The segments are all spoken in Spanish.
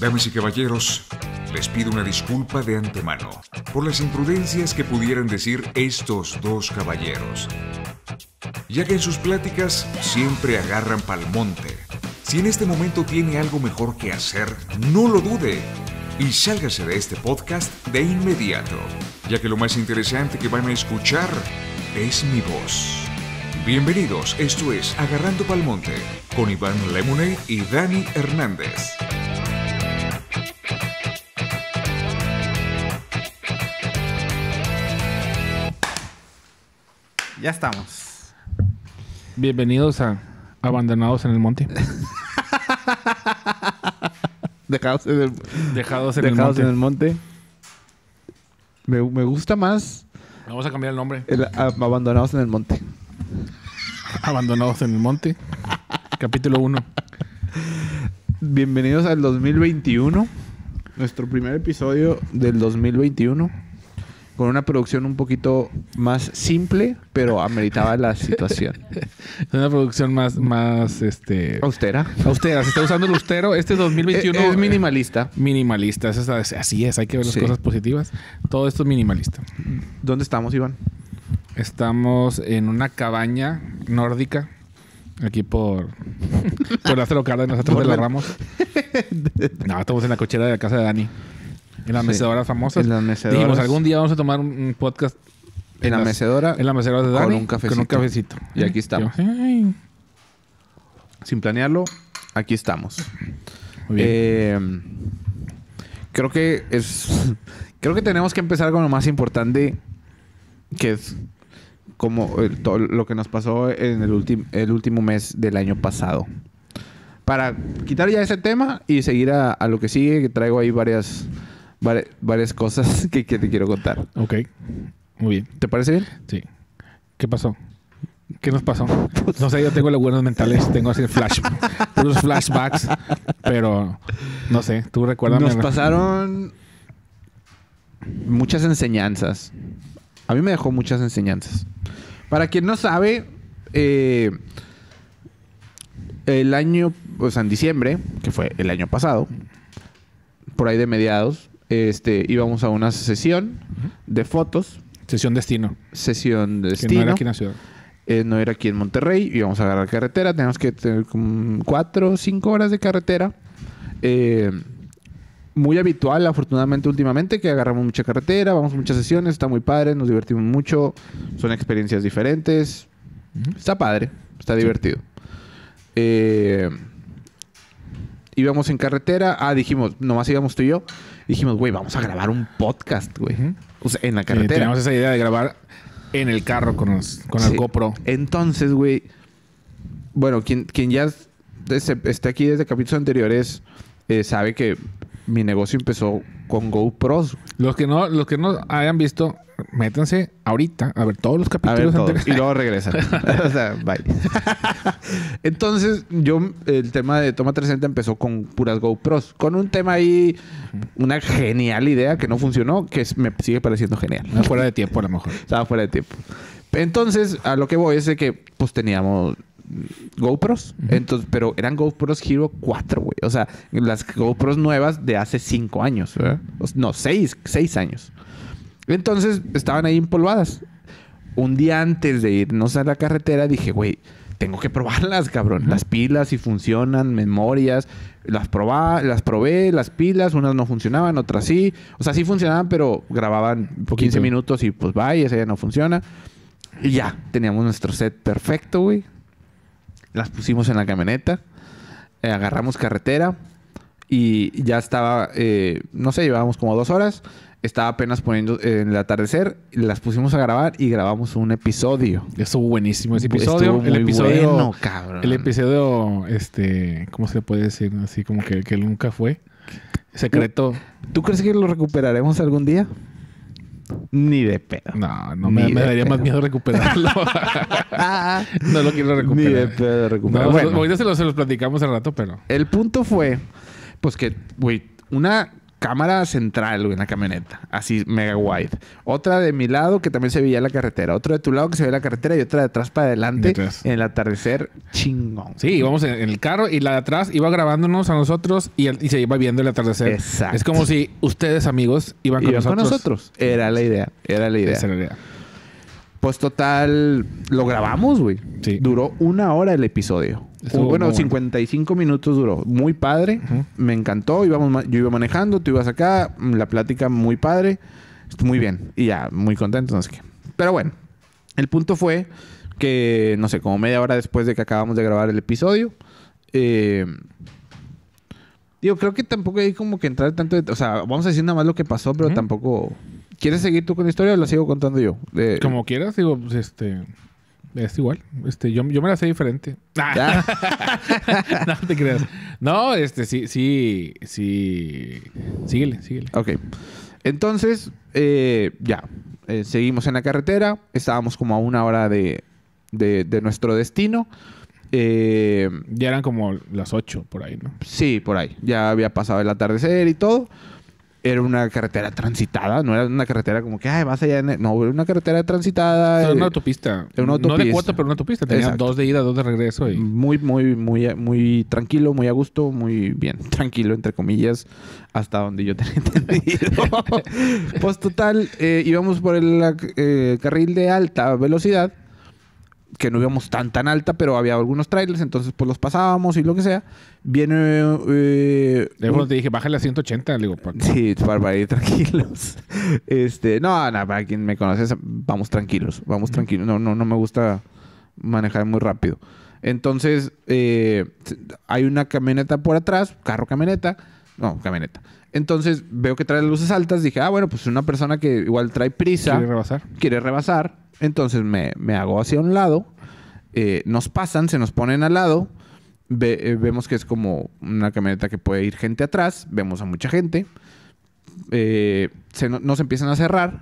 Damas y caballeros, les pido una disculpa de antemano por las imprudencias que pudieran decir estos dos caballeros, ya que en sus pláticas siempre agarran palmonte. Si en este momento tiene algo mejor que hacer, no lo dude y sálgase de este podcast de inmediato, ya que lo más interesante que van a escuchar es mi voz. Bienvenidos, esto es Agarrando Palmonte con Iván Lemonade y Dani Hernández. Ya estamos. Bienvenidos a Abandonados en el Monte. Dejados en el, monte. Me, gusta más. Vamos a cambiar el nombre. abandonados en el Monte. abandonados en el Monte. Capítulo 1. Bienvenidos al 2021. Nuestro primer episodio del 2021 con una producción un poquito más simple, pero ameritaba la situación. una producción más, más este. Austera. Austera. Se está usando el austero. Este 2021. Eh, eh, es, minimalista. minimalista. así es. Hay que ver las cosas positivas. Todo esto es minimalista. ¿Dónde estamos, Iván? Estamos en una cabaña nórdica. Aquí por, por Lázaro de nosotros de la Ramos. No, estamos en la cochera de la casa de Dani. En la mesedora famosa En Dijimos, algún día vamos a tomar un podcast. En, la mecedora. En la mecedora de Dani. Con un cafecito. Con un cafecito. Y aquí estamos. Sin planearlo, aquí estamos. Muy bien. Eh, creo que es... creo que tenemos que empezar con lo más importante, que es como lo que nos pasó en el, el último mes del año pasado. Para quitar ya ese tema y seguir a, a, lo que sigue, que traigo ahí varias, varias cosas que, te quiero contar. Ok. Muy bien. ¿Te parece bien? Sí. ¿Qué pasó? ¿Qué nos pasó? Pues no sé, yo tengo los buenos mentales, tengo así flash, unos flashbacks, pero no sé, tú recuerdas. Nos pasaron muchas enseñanzas. A mí me dejó muchas enseñanzas. Para quien no sabe, eh, el año, o sea, en diciembre, que fue el año pasado, por ahí de mediados, este, íbamos a una sesión de fotos. Sesión Destino. Sesión Destino. Que no era aquí en la ciudad. Eh, no era aquí en Monterrey. Íbamos a agarrar carretera. Teníamos que tener cuatro o cinco horas de carretera. Eh, muy habitual, afortunadamente, últimamente, que agarramos mucha carretera, vamos a muchas sesiones, está muy padre, nos divertimos mucho, son experiencias diferentes. Está padre, está divertido. Eh, íbamos en carretera, ah, dijimos, nomás íbamos tú y yo dijimos, güey, vamos a grabar un podcast, güey. O sea, en la carretera. teníamos esa idea de grabar en el carro con, con el GoPro. Entonces, güey, bueno, quien, quien ya está aquí desde capítulos anteriores eh, sabe que mi negocio empezó con GoPros. Los que no, los que no hayan visto, métanse ahorita a ver todos los capítulos Y luego regresan. o sea, bye. Entonces, yo, el tema de Toma 360 empezó con puras GoPros. Con un tema ahí, una genial idea que no funcionó, que me sigue pareciendo genial. fuera de tiempo, a lo mejor. Estaba fuera de tiempo. Entonces, a lo que voy es de que, pues teníamos GoPros. Entonces, pero eran GoPros Hero 4, güey. O sea, las GoPros nuevas de hace 5 años. ¿Eh? No, 6, 6 años. Entonces estaban ahí empolvadas. Un día antes de irnos a la carretera dije, güey, tengo que probarlas, cabrón. Las pilas si funcionan, memorias. Las, las probé, las pilas, unas no funcionaban, otras sí. O sea, sí funcionaban, pero grababan 15 minutos y pues vaya, esa ya no funciona. Y ya, teníamos nuestro set perfecto, güey. Las pusimos en la camioneta, eh, agarramos carretera y ya estaba, eh, no sé, llevábamos como dos horas estaba apenas poniendo eh, en el atardecer, las pusimos a grabar y grabamos un episodio. eso buenísimo ese episodio. el episodio cabrón. El episodio, este, ¿cómo se puede decir? Así como que, que nunca fue. Secreto. ¿Tú, crees que lo recuperaremos algún día? Ni de pedo. No, no me, daría más miedo recuperarlo. no lo quiero recuperar. Ni de pedo recuperarlo. bueno, ahorita se se los platicamos al rato, pero. El punto fue, pues que, güey, una cámara central, güey, en la camioneta. Así, mega wide. Otra de mi lado que también se veía la carretera. Otra de tu lado que se veía la carretera y otra de atrás para adelante. En el atardecer, chingón. Sí, íbamos en el carro y la de atrás iba grabándonos a nosotros y, se iba viendo el atardecer. Exacto. Es como si ustedes, amigos, iban con nosotros. Era la idea. Era la idea. Esa era la idea. Pues total, lo grabamos, güey. Sí. Duró una hora el episodio bueno, 55 minutos duró. Muy padre. Me encantó. yo iba manejando, tú ibas acá. Mm, la plática muy padre. Muy bien. Y ya, muy contento, no sé Pero bueno, el punto fue que, no sé, como media hora después de que acabamos de grabar el episodio, eh, digo, creo que tampoco hay como que entrar tanto... o sea, vamos a decir nada más lo que pasó, pero tampoco... ¿Quieres seguir tú con la historia o la sigo contando yo? como quieras, digo, pues este... Es igual. Este, yo, me la sé diferente. no te creas. No, este, sí, sí, sí. Síguele, síguele. Ok. Entonces, eh, ya. Eh, seguimos en la carretera. Estábamos como a una hora de, nuestro destino. Eh, ya eran como las ocho, por ahí, ¿no? Sí, por ahí. Ya había pasado el atardecer y todo era una carretera transitada, no era una carretera como que, ay, vas allá. En No, era una carretera transitada. Era una eh, autopista. No de cuota, pero una autopista. Tenía dos de ida, dos de regreso. Muy, muy, muy, muy tranquilo, muy a gusto, muy bien. Tranquilo, entre comillas, hasta donde yo tenía entendido. pues total, eh, íbamos por el eh, carril de alta velocidad que no íbamos tan tan alta, pero había algunos trailers, entonces pues los pasábamos y lo que sea. Viene... Eh, te dije, bájale a 180, digo. Sí, para, tranquilos. este, no, nada para quien me conoce, vamos tranquilos, vamos tranquilos. No, no, no me gusta manejar muy rápido. Entonces, eh, hay una camioneta por atrás, carro camioneta, no, camioneta. Entonces veo que trae luces altas. Dije, ah, bueno, pues una persona que igual trae prisa. Quiere rebasar. Quiere rebasar. Entonces me, hago hacia un lado. Eh, nos pasan, se nos ponen al lado. Eh, vemos que es como una camioneta que puede ir gente atrás. Vemos a mucha gente. Eh, se, nos empiezan a cerrar.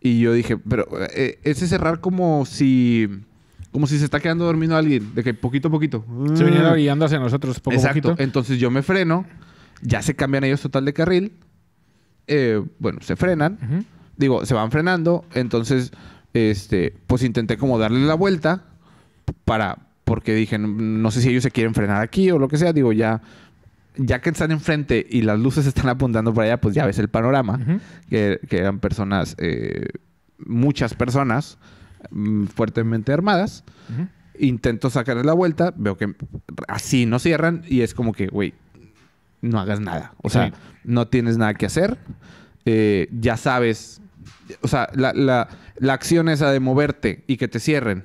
Y yo dije, pero ese cerrar como si como si se está quedando dormido alguien, de que poquito a poquito. Se viniera guiando hacia nosotros poco a poquito. Entonces yo me freno ya se cambian ellos total de carril. Eh, bueno, se frenan. Digo, se van frenando. Entonces, este, pues intenté como darle la vuelta para. Porque dije, no, sé si ellos se quieren frenar aquí o lo que sea. Digo, ya ya que están enfrente y las luces están apuntando para allá, pues ya ves el panorama, que, eran personas, eh, muchas personas mm, fuertemente armadas. Intento sacarle la vuelta, veo que así no cierran y es como que, güey, no hagas nada. O sea, no tienes nada que hacer. Eh, ya sabes. O sea, la, acción esa de moverte y que te cierren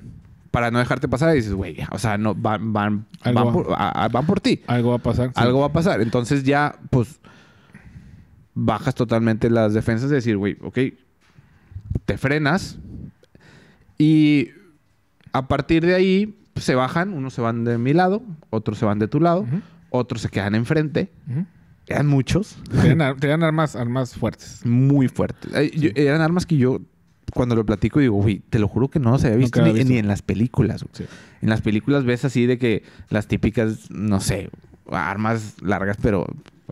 para no dejarte pasar, y dices, güey, o sea, no, van, van, van por, ti. Algo va a pasar. Algo va a pasar. Entonces ya, pues, bajas totalmente las defensas de decir, güey, ok, te frenas. Y a partir de ahí, se bajan, unos se van de mi lado, otros se van de tu lado otros se quedan enfrente. Eran muchos. Tenían, armas, armas fuertes. Muy fuertes. eran armas que yo, cuando lo platico, digo, uy, te lo juro que no se había visto, ni, en las películas. En las películas ves así de que las típicas, no sé, armas largas, pero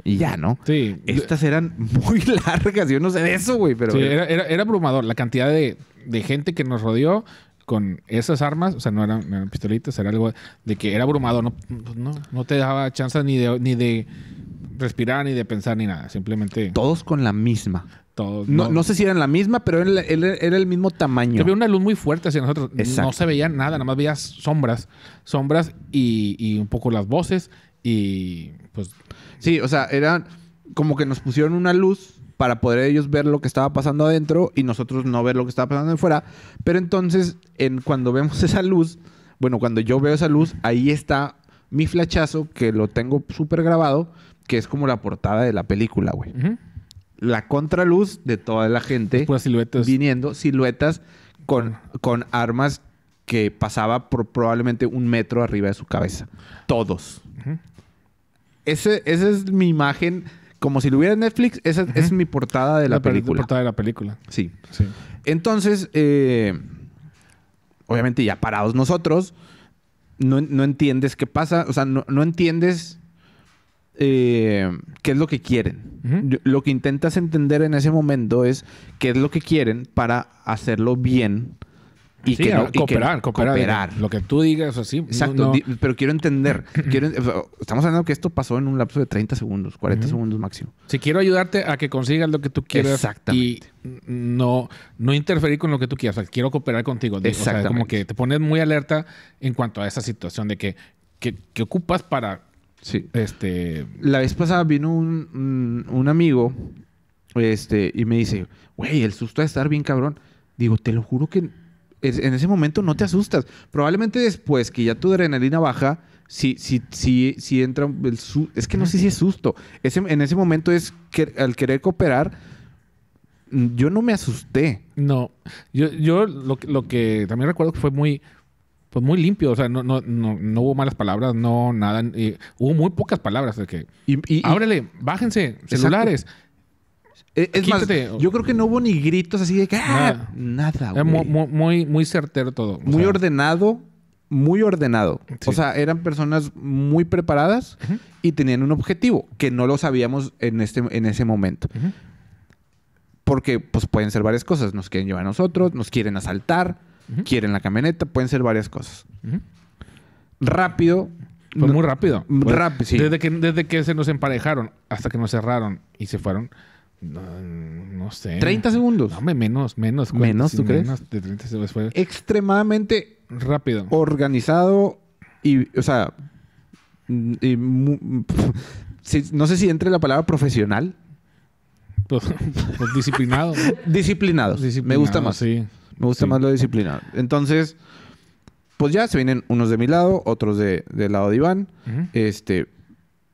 y ya, ¿no? Sí. Estas eran muy largas, yo no sé de eso, güey, pero... Sí, era, abrumador la cantidad de, gente que nos rodeó con esas armas, o sea, no eran, pistolitas, era algo de que era abrumado. Pues, no, no, te daba chance ni de, ni de respirar, ni de pensar, ni nada, simplemente... Todos con la misma. Todos, no, no, sé si eran la misma, pero era, el mismo tamaño. Había una luz muy fuerte hacia nosotros. No se veía nada, nada más veías sombras, sombras y, y, un poco las voces y pues... Sí, o sea, eran como que nos pusieron una luz para poder ellos ver lo que estaba pasando adentro y nosotros no ver lo que estaba pasando afuera. Pero entonces, en, cuando vemos esa luz, bueno, cuando yo veo esa luz, ahí está mi flachazo que lo tengo súper grabado, que es como la portada de la película, güey. La contraluz de toda la gente. Viniendo, siluetas con, con armas que pasaba por probablemente un metro arriba de su cabeza. Todos. Ese, esa es mi imagen como si lo hubiera en Netflix, esa es mi portada de la, película. La portada de la película. Sí. sí. Entonces, eh, obviamente ya parados nosotros, no, entiendes qué pasa, o sea, no, entiendes eh, qué es lo que quieren. Lo que intentas entender en ese momento es qué es lo que quieren para hacerlo bien y que cooperar, cooperar, Lo que tú digas, así. Exacto, pero quiero entender. estamos hablando que esto pasó en un lapso de 30 segundos, 40 segundos máximo. Si quiero ayudarte a que consigas lo que tú quieras. Y no, no interferir con lo que tú quieras. quiero cooperar contigo. como que te pones muy alerta en cuanto a esa situación de que, que, ocupas para. Sí. Este... La vez pasada vino un, un amigo este, y me dice: Güey, el susto de estar bien cabrón. Digo, te lo juro que en ese momento no te asustas. Probablemente después que ya tu adrenalina baja, si, si, si, si entra el Es que no sé si es susto. Ese, en ese momento es que al querer cooperar, yo no me asusté. No. Yo, yo lo, que también recuerdo que fue muy, pues muy limpio, o sea, no, no, no, hubo malas palabras, no, nada, eh, hubo muy pocas palabras de que y, ábrele, bájense, celulares, e, es, más, yo creo que no hubo ni gritos así de que ah, nada, muy, muy, certero todo. Muy ordenado, muy ordenado. O sea, eran personas muy preparadas y tenían un objetivo que no lo sabíamos en, este, en ese momento. Porque pues pueden ser varias cosas. Nos quieren llevar a nosotros, nos quieren asaltar, quieren la camioneta, pueden ser varias cosas. Rápido, fue muy rápido. rápido, sí. Desde que, desde que se nos emparejaron hasta que nos cerraron y se fueron, no, sé. 30 segundos. menos, menos. Menos, ¿tú crees? extremadamente rápido. Organizado y, o sea, mm, no sé si entre la palabra profesional. Pues, pues disciplinado, disciplinado. Me gusta más. Me gusta más lo disciplinado. Entonces, pues ya se vienen unos de mi lado, otros de, del lado de Iván. Este,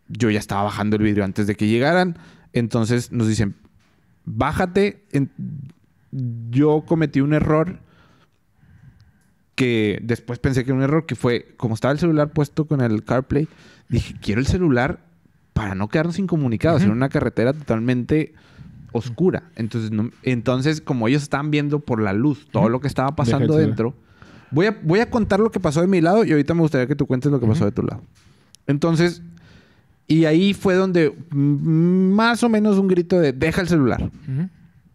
yo ya estaba bajando el vidrio antes de que llegaran. Entonces nos dicen, bájate, yo cometí un error que después pensé que era un error, que fue, como estaba el celular puesto con el CarPlay, dije, quiero el celular para no quedarnos incomunicados en una carretera totalmente oscura. Entonces, entonces, como ellos estaban viendo por la luz todo lo que estaba pasando dentro, voy a, contar lo que pasó de mi lado y ahorita me gustaría que tú cuentes lo que pasó de tu lado. Entonces, y ahí fue donde más o menos un grito de deja el celular.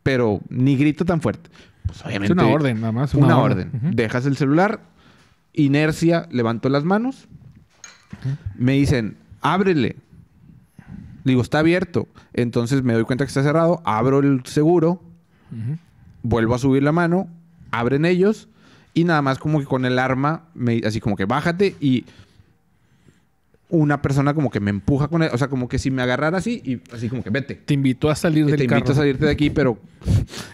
Pero ni grito tan fuerte. obviamente. Pues, es una orden, nada más. Una, orden. Dejas el celular. Inercia, Levanto las manos. Me dicen, ábrele. digo, está abierto. Entonces me doy cuenta que está cerrado. Abro el seguro. Vuelvo a subir la mano. Abren ellos. Y nada más como que con el arma, me, así como que bájate y una persona como que me empuja con él. O sea, como que si me agarrara así y así como que vete. Te invitó a salir del Te invito a salirte de aquí, pero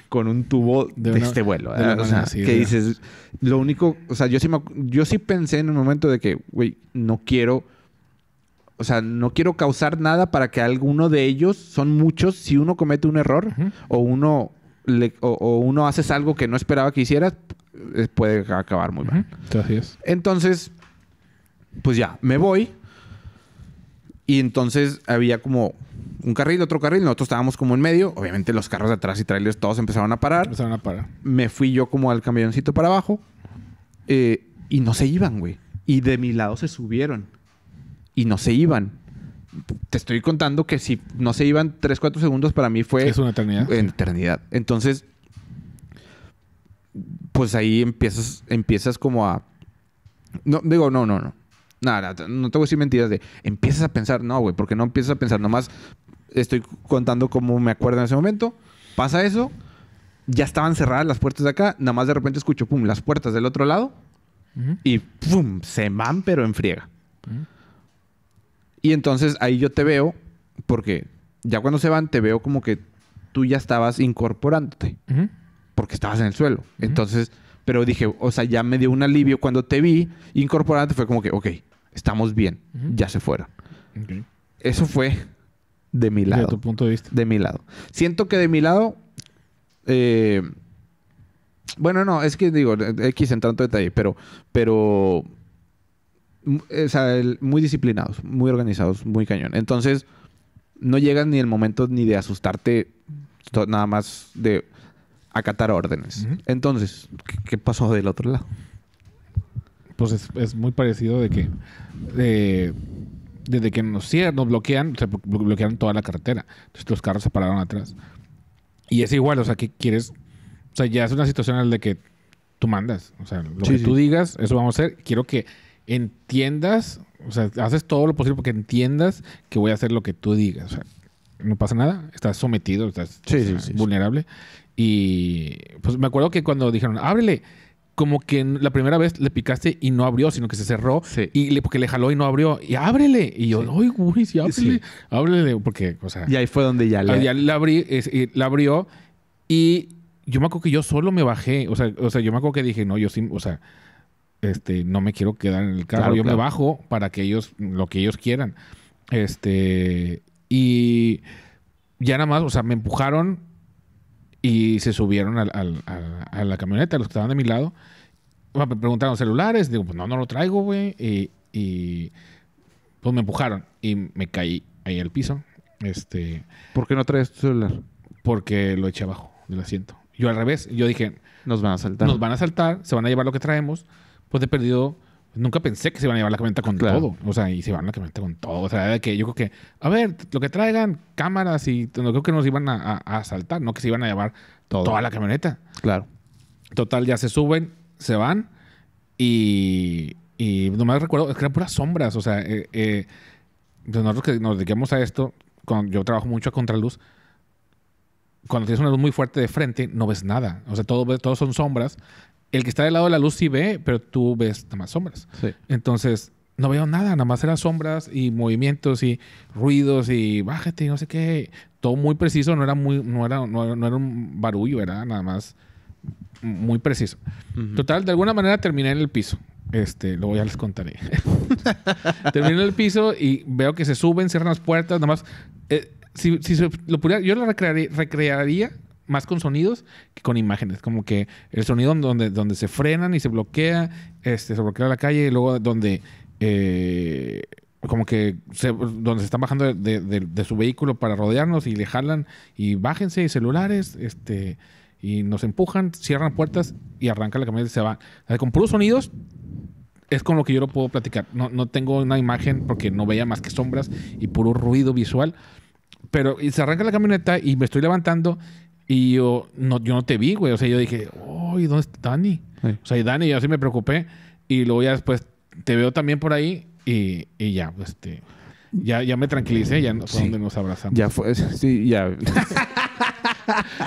con un tubo de, este vuelo. o sea, que dices, lo único, o sea, yo sí, me, yo sí pensé en un momento de que, güey, no quiero, o sea, no quiero causar nada para que alguno de ellos, son muchos, si uno comete un error o uno o, uno haces algo que no esperaba que hicieras, eh, puede acabar muy mal. Entonces, pues ya, me voy y entonces había como un carril, otro carril, nosotros estábamos como en medio, obviamente los carros de atrás y trailers todos empezaron a parar. Empezaron a parar. Me fui yo como al camioncito para abajo eh, y no se iban, güey. Y de mi lado se subieron y no se iban. Te estoy contando que si no se iban 3, 4 segundos para mí fue... Es una eternidad. eternidad. Entonces, pues ahí empiezas, empiezas como a... No, digo, no, no, no. Nada, no te voy a decir mentiras de empiezas a pensar, no, güey, porque no empiezas a pensar, nomás estoy contando cómo me acuerdo en ese momento, pasa eso, ya estaban cerradas las puertas de acá, nada más de repente escucho, pum, las puertas del otro lado y pum, se van pero en friega. Y entonces ahí yo te veo, porque ya cuando se van te veo como que tú ya estabas incorporándote, porque estabas en el suelo. Entonces pero dije, o sea, ya me dio un alivio cuando te vi incorporante. Fue como que, ok, estamos bien. Ya se fueron. Eso fue de mi lado. De tu punto de vista. De mi lado. Siento que de mi lado... Eh, bueno, no, es que digo, X en tanto detalle, pero, pero, mm, eh, o sea, muy disciplinados, muy organizados, muy cañón. Entonces, no llegas ni el momento ni de asustarte, nada más de, acatar órdenes. Entonces, ¿qué, pasó del otro lado? Pues es, muy parecido de que desde que nos cierran, nos bloquean, se bloquearon toda la carretera. Entonces los carros se pararon atrás. Y es igual, o sea, que quieres? O sea, ya es una situación en la que tú mandas. O sea, lo que tú digas, eso vamos a hacer. Quiero que entiendas, o sea, haces todo lo posible porque entiendas que voy a hacer lo que tú digas. O sea, no pasa nada, estás sometido, estás, sí, estás vulnerable. Y pues me acuerdo que cuando dijeron, ábrele, como que la primera vez le picaste y no abrió, sino que se cerró. Y porque le jaló y no abrió. Y ábrele. Y yo, sí. güey, sí, ábrele. Ábrele. Porque, o sea. Y ahí fue donde ya le. abrí, y la abrió. Y yo me acuerdo que yo solo me bajé. O sea, o sea, yo me acuerdo que dije, no, yo sí, o sea, este, no me quiero quedar en el carro. yo me bajo para que ellos, lo que ellos quieran. Este. Y ya nada más, o sea, me empujaron y se subieron a la camioneta, los que estaban de mi lado. Me preguntaron celulares, digo, pues no, no lo traigo, güey. Y, pues me empujaron y me caí ahí al piso. Este, ¿Por qué no traes tu celular? Porque lo eché abajo del asiento. Yo al revés, yo dije, nos van a saltar. Nos van a saltar, se van a llevar lo que traemos. Pues he perdido, Nunca pensé que se iban a llevar la camioneta con todo. O sea, y se van la camioneta con todo. O sea, de que yo creo que, a ver, lo que traigan, cámaras y no creo que nos iban a, a, asaltar, no que se iban a llevar toda la camioneta. Claro. Total, ya se suben, se van y, y nomás recuerdo, es que eran puras sombras. O sea, eh, eh, pues nosotros que nos dediquemos a esto, cuando yo trabajo mucho a contraluz, cuando tienes una luz muy fuerte de frente, no ves nada. O sea, todo, todo son sombras el que está del lado de la luz sí ve, pero tú ves nada más sombras. Entonces, no veo nada, nada más eran sombras y movimientos y ruidos y bájate y no sé qué. Todo muy preciso, no era muy, no era, no, era un barullo, era nada más muy preciso. Total, de alguna manera terminé en el piso. Este, luego ya les contaré. terminé en el piso y veo que se suben, cierran las puertas, nada más. Eh, si, lo yo lo recrearía más con sonidos que con imágenes. Como que el sonido donde, donde se frenan y se bloquea, este, se bloquea la calle, y luego donde eh, como que se, donde se están bajando de, su vehículo para rodearnos y le jalan y bájense y celulares, este, y nos empujan, cierran puertas y arranca la camioneta y se va. con puros sonidos es con lo que yo lo puedo platicar. No, no tengo una imagen porque no veía más que sombras y puro ruido visual. Pero y se arranca la camioneta y me estoy levantando y yo no, yo no te vi, güey. O sea, yo dije, uy, ¿dónde está Dani? O sea, y Dani, yo así me preocupé. Y luego ya después te veo también por ahí y, y ya, pues, este, ya, ya me tranquilicé, ya fue donde nos abrazamos. Ya fue, sí, ya.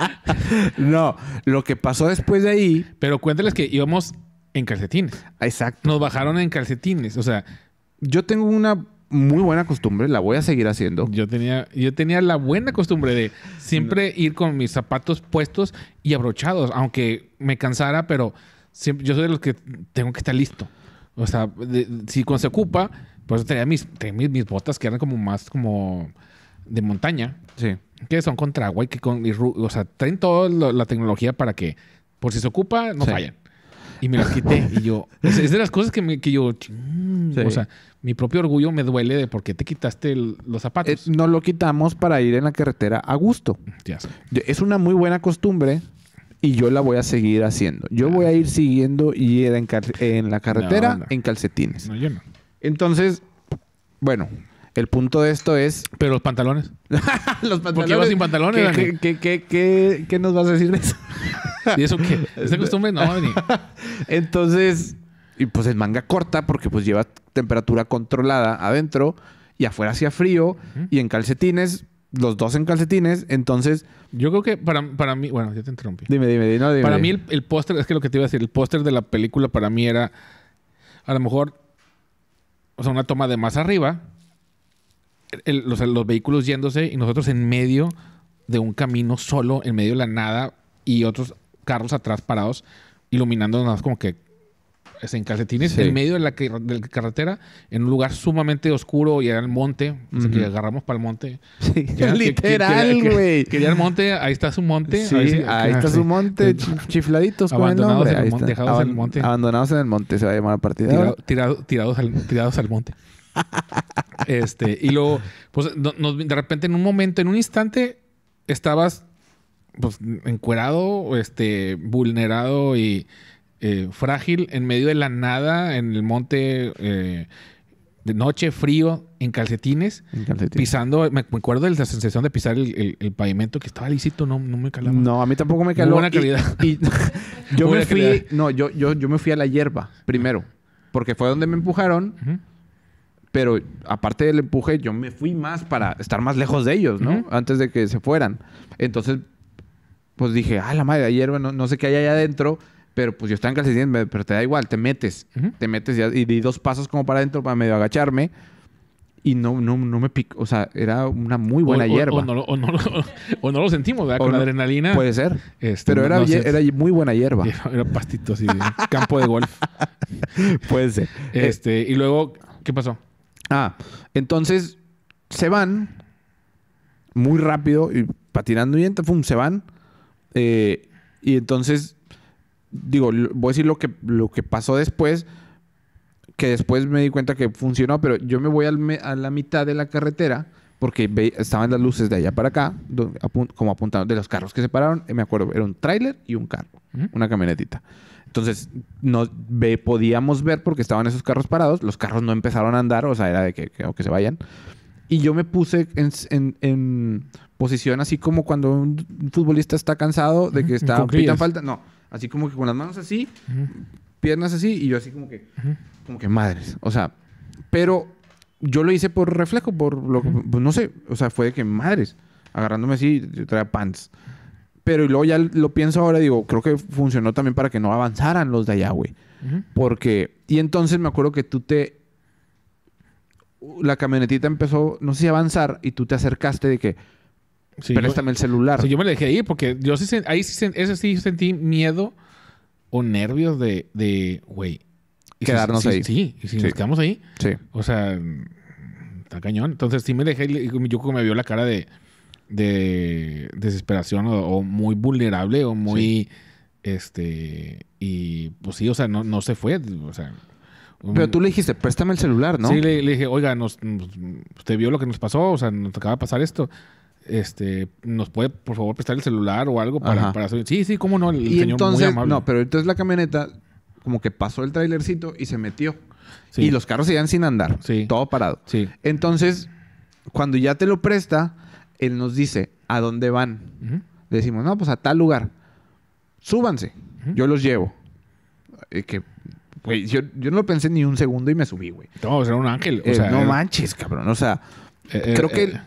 no, lo que pasó después de ahí. Pero cuéntales que íbamos en calcetines. Exacto. Nos bajaron en calcetines. O sea, yo tengo una muy buena costumbre, la voy a seguir haciendo. Yo tenía, yo tenía la buena costumbre de siempre ir con mis zapatos puestos y abrochados, aunque me cansara, pero siempre, yo soy de los que tengo que estar listo. O sea, si cuando se ocupa, pues tenía mis, mis, botas que eran como más como de montaña. Sí. Que son contra agua y que con... o sea, traen toda la tecnología para que por si se ocupa, no sí. Y me las quité. y yo, es, de las cosas que, me, que yo, o sea, mi propio orgullo me duele de por qué te quitaste los zapatos. Eh, no lo quitamos para ir en la carretera a gusto. Es una muy buena costumbre y yo la voy a seguir haciendo. Yo voy a ir siguiendo y en, la carretera en calcetines. No, Entonces, bueno, el punto de esto es. Pero los pantalones. los pantalones. ¿Por qué sin pantalones, qué nos vas a decir de eso? ¿Y eso qué? esa costumbre? No, vení. Entonces, y pues es manga corta porque pues lleva temperatura controlada adentro y afuera hacía frío y en calcetines, los dos en calcetines, entonces... Yo creo que para, para mí, bueno, ya te interrumpí. Dime, dime, no, dime. Para mí el, póster, es que lo que te iba a decir, el póster de la película para mí era a lo mejor, o sea, una toma de más arriba, los, los vehículos yéndose y nosotros en medio de un camino solo, en medio de la nada y otros carros atrás parados, iluminando nada más como que este, en calcetines en medio de la, carretera, en un lugar sumamente oscuro y era el monte, Así que agarramos para el monte. Literal, güey. Quería el monte, ahí está su monte. ahí, está su monte, chifladitos abandonados monte, Abandonados en el monte, se va a llamar a partir tirados, al, tirados al monte. este, y luego, pues de repente en un momento, en un instante, estabas pues, encuerado, este, vulnerado y eh, frágil en medio de la nada, en el monte, eh, de noche, frío, en calcetines, pisando. Me, acuerdo de la sensación de pisar el, pavimento que estaba lícito, no, no me calaba. No, a mí tampoco me caló. Y, yo me fui, no, yo, yo, me fui a la hierba primero, porque fue donde me empujaron. pero aparte del empuje, yo me fui más para estar más lejos de ellos, ¿no? Antes de que se fueran. Entonces pues dije, ah, la madre, de hierba, no, sé qué hay allá adentro, pero pues yo estaba en calcetín, pero te da igual, te metes, te metes y, di dos pasos como para adentro para medio agacharme. Y no, no, me picó, o sea, era una muy buena hierba. O, no, lo sentimos, ¿verdad? Con adrenalina. Puede ser. Este, pero era, muy buena hierba. Era pastito así, campo de golf. puede ser. Este, y luego, ¿qué pasó? Ah, entonces se van muy rápido y patinando y entra, se van. Eh, y entonces, digo, voy a decir lo que, lo que pasó después, que después me di cuenta que funcionó, pero yo me voy a la mitad de la carretera porque estaban las luces de allá para acá, como apuntando de los carros que se pararon, me acuerdo, era un tráiler y un carro, una camionetita. Entonces, no podíamos ver porque estaban esos carros parados, los carros no empezaron a andar, o sea, era de que, que, que se vayan. Y yo me puse en, en, posición así como cuando un futbolista está cansado de que está falta. No, así como que con las manos así, piernas así, y yo así como que, como que madres. O sea, pero yo lo hice por reflejo, por lo que, pues no sé, o sea, fue de que madres, agarrándome así, yo traía pants. Pero y luego ya lo pienso ahora, digo, creo que funcionó también para que no avanzaran los de allá, güey. Porque, y entonces me acuerdo que tú te Uh, la camionetita empezó, no sé si avanzar, y tú te acercaste de que, sí, préstame el celular. yo me dejé ahí porque yo sí, ahí sí, sentí miedo o nervios de, de güey. Quedarnos ahí. Sí, y si nos quedamos ahí. Sí. O sea, está cañón. Entonces sí me dejé, y yo como me vio la cara de, de desesperación o, muy vulnerable o muy, este, y pues sí, o sea, no, no se fue, o sea. Pero tú le dijiste, préstame el celular, ¿no? Sí, le, dije, oiga, nos, usted vio lo que nos pasó, o sea, nos acaba de pasar esto. Este, ¿nos puede, por favor, prestar el celular o algo para, para Sí, sí, cómo no, el y señor entonces, muy No, pero entonces la camioneta como que pasó el trailercito y se metió. Y los carros se iban sin andar. Sí. Todo parado. Sí. Entonces, cuando ya te lo presta, él nos dice, ¿a dónde van? Le decimos, no, pues a tal lugar. Súbanse. Yo los llevo. Eh, que yo, no lo pensé ni un segundo y me subí, güey. No, era un ángel. Eh, no manches, cabrón. O sea, eh, eh, creo que.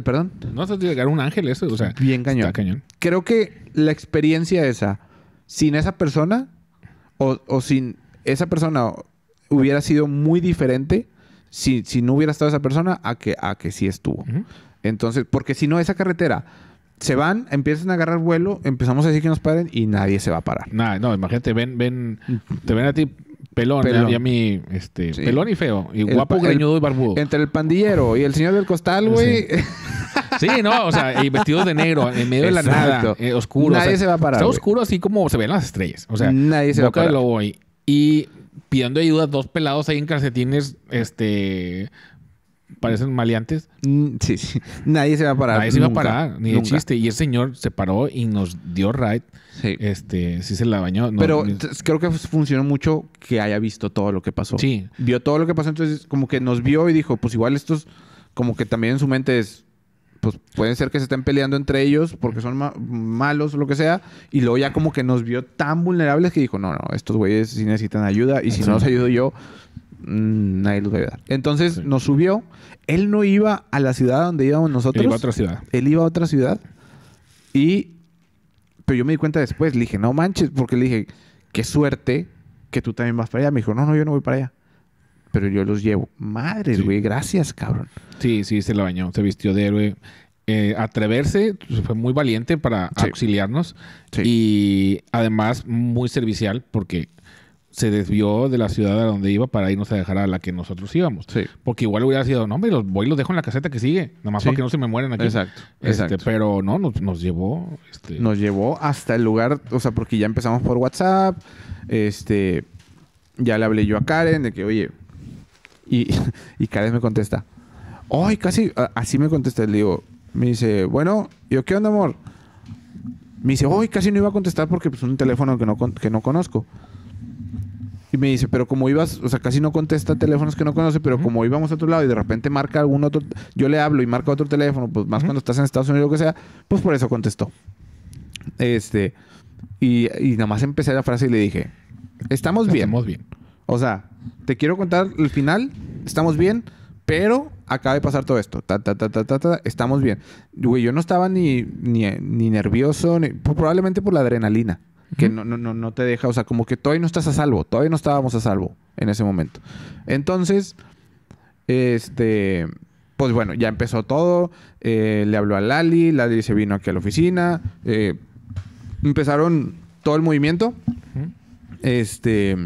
perdón. No, era un ángel eso. O sea, bien cañón. Creo que la experiencia esa, sin esa persona, o, sin esa persona, hubiera sido muy diferente si, no hubiera estado esa persona a que, a que sí estuvo. Entonces, porque si no, esa carretera se van, empiezan a agarrar vuelo, empezamos a decir que nos paren y nadie se va a parar. Nada, no, imagínate, ven, ven, te ven a ti pelón, pelón. Y este, pelón y feo, y guapo, greñudo y barbudo. Entre el pandillero y el señor del costal, güey. Sí. no, o sea, y vestidos de negro, en medio de la nada, eh, oscuro. Nadie se va a parar. Está oscuro así como se ven las estrellas. O sea, nadie se va a parar. y, pidiendo ayuda dos pelados ahí en calcetines, este parecen maleantes. Mm, sí, sí. Nadie se va a parar. Nadie se va a parar, ni de chiste. Y el señor se paró y nos dio ride. Sí. Este, sí se la bañó. Pero creo que funcionó mucho que haya visto todo lo que pasó. Sí. Vio todo lo que pasó, entonces como que nos vio y dijo, pues igual estos, como que también en su mente es, pues pueden ser que se estén peleando entre ellos porque son malos o lo que sea. Y luego ya como que nos vio tan vulnerables que dijo, no, no, estos güeyes sí necesitan ayuda y si no los ayudo yo, Mm, nadie los va a ayudar. Entonces nos subió. Él no iba a la ciudad donde íbamos nosotros. Él iba a otra ciudad. Él iba a otra ciudad. Y. Pero yo me di cuenta después. Le dije, no manches, porque le dije, qué suerte que tú también vas para allá. Me dijo, no, no, yo no voy para allá. Pero yo los llevo. Madre, güey, gracias, cabrón. Sí, sí, se la bañó. Se vistió de héroe. Eh, atreverse, pues, fue muy valiente para auxiliarnos y además muy servicial porque se desvió de la ciudad a donde iba para irnos a dejar a la que nosotros íbamos. Porque igual hubiera sido, no, me los voy y los dejo en la caseta que sigue, nada más para que no se me mueren aquí. Este, exacto. Pero no, nos, llevó. Este. Nos llevó hasta el lugar, o sea, porque ya empezamos por WhatsApp, este, ya le hablé yo a Karen de que, oye, y, y Karen me contesta, ¡ay, casi! Así me contesta, le digo, me dice, bueno, ¿yo qué onda, amor? Me dice, hoy casi no iba a contestar porque es pues, un teléfono que no, que no conozco. Y me dice, pero como ibas, o sea, casi no contesta teléfonos que no conoce, pero como íbamos a otro lado y de repente marca algún otro, yo le hablo y marca otro teléfono, pues más cuando estás en Estados Unidos o lo que sea, pues por eso contestó. Este, y, nada más empecé la frase y le dije, estamos bien. Estamos bien. O sea, te quiero contar el final, estamos bien, pero acaba de pasar todo esto. Ta, ta, ta, estamos bien. Güey, yo no estaba ni, ni, nervioso, pues probablemente por la adrenalina que no, no, no, te deja, o sea, como que todavía no estás a salvo, todavía no estábamos a salvo en ese momento. Entonces, este, pues bueno, ya empezó todo, eh, le habló a Lali, Lali se vino aquí a la oficina, eh, empezaron todo el movimiento, este,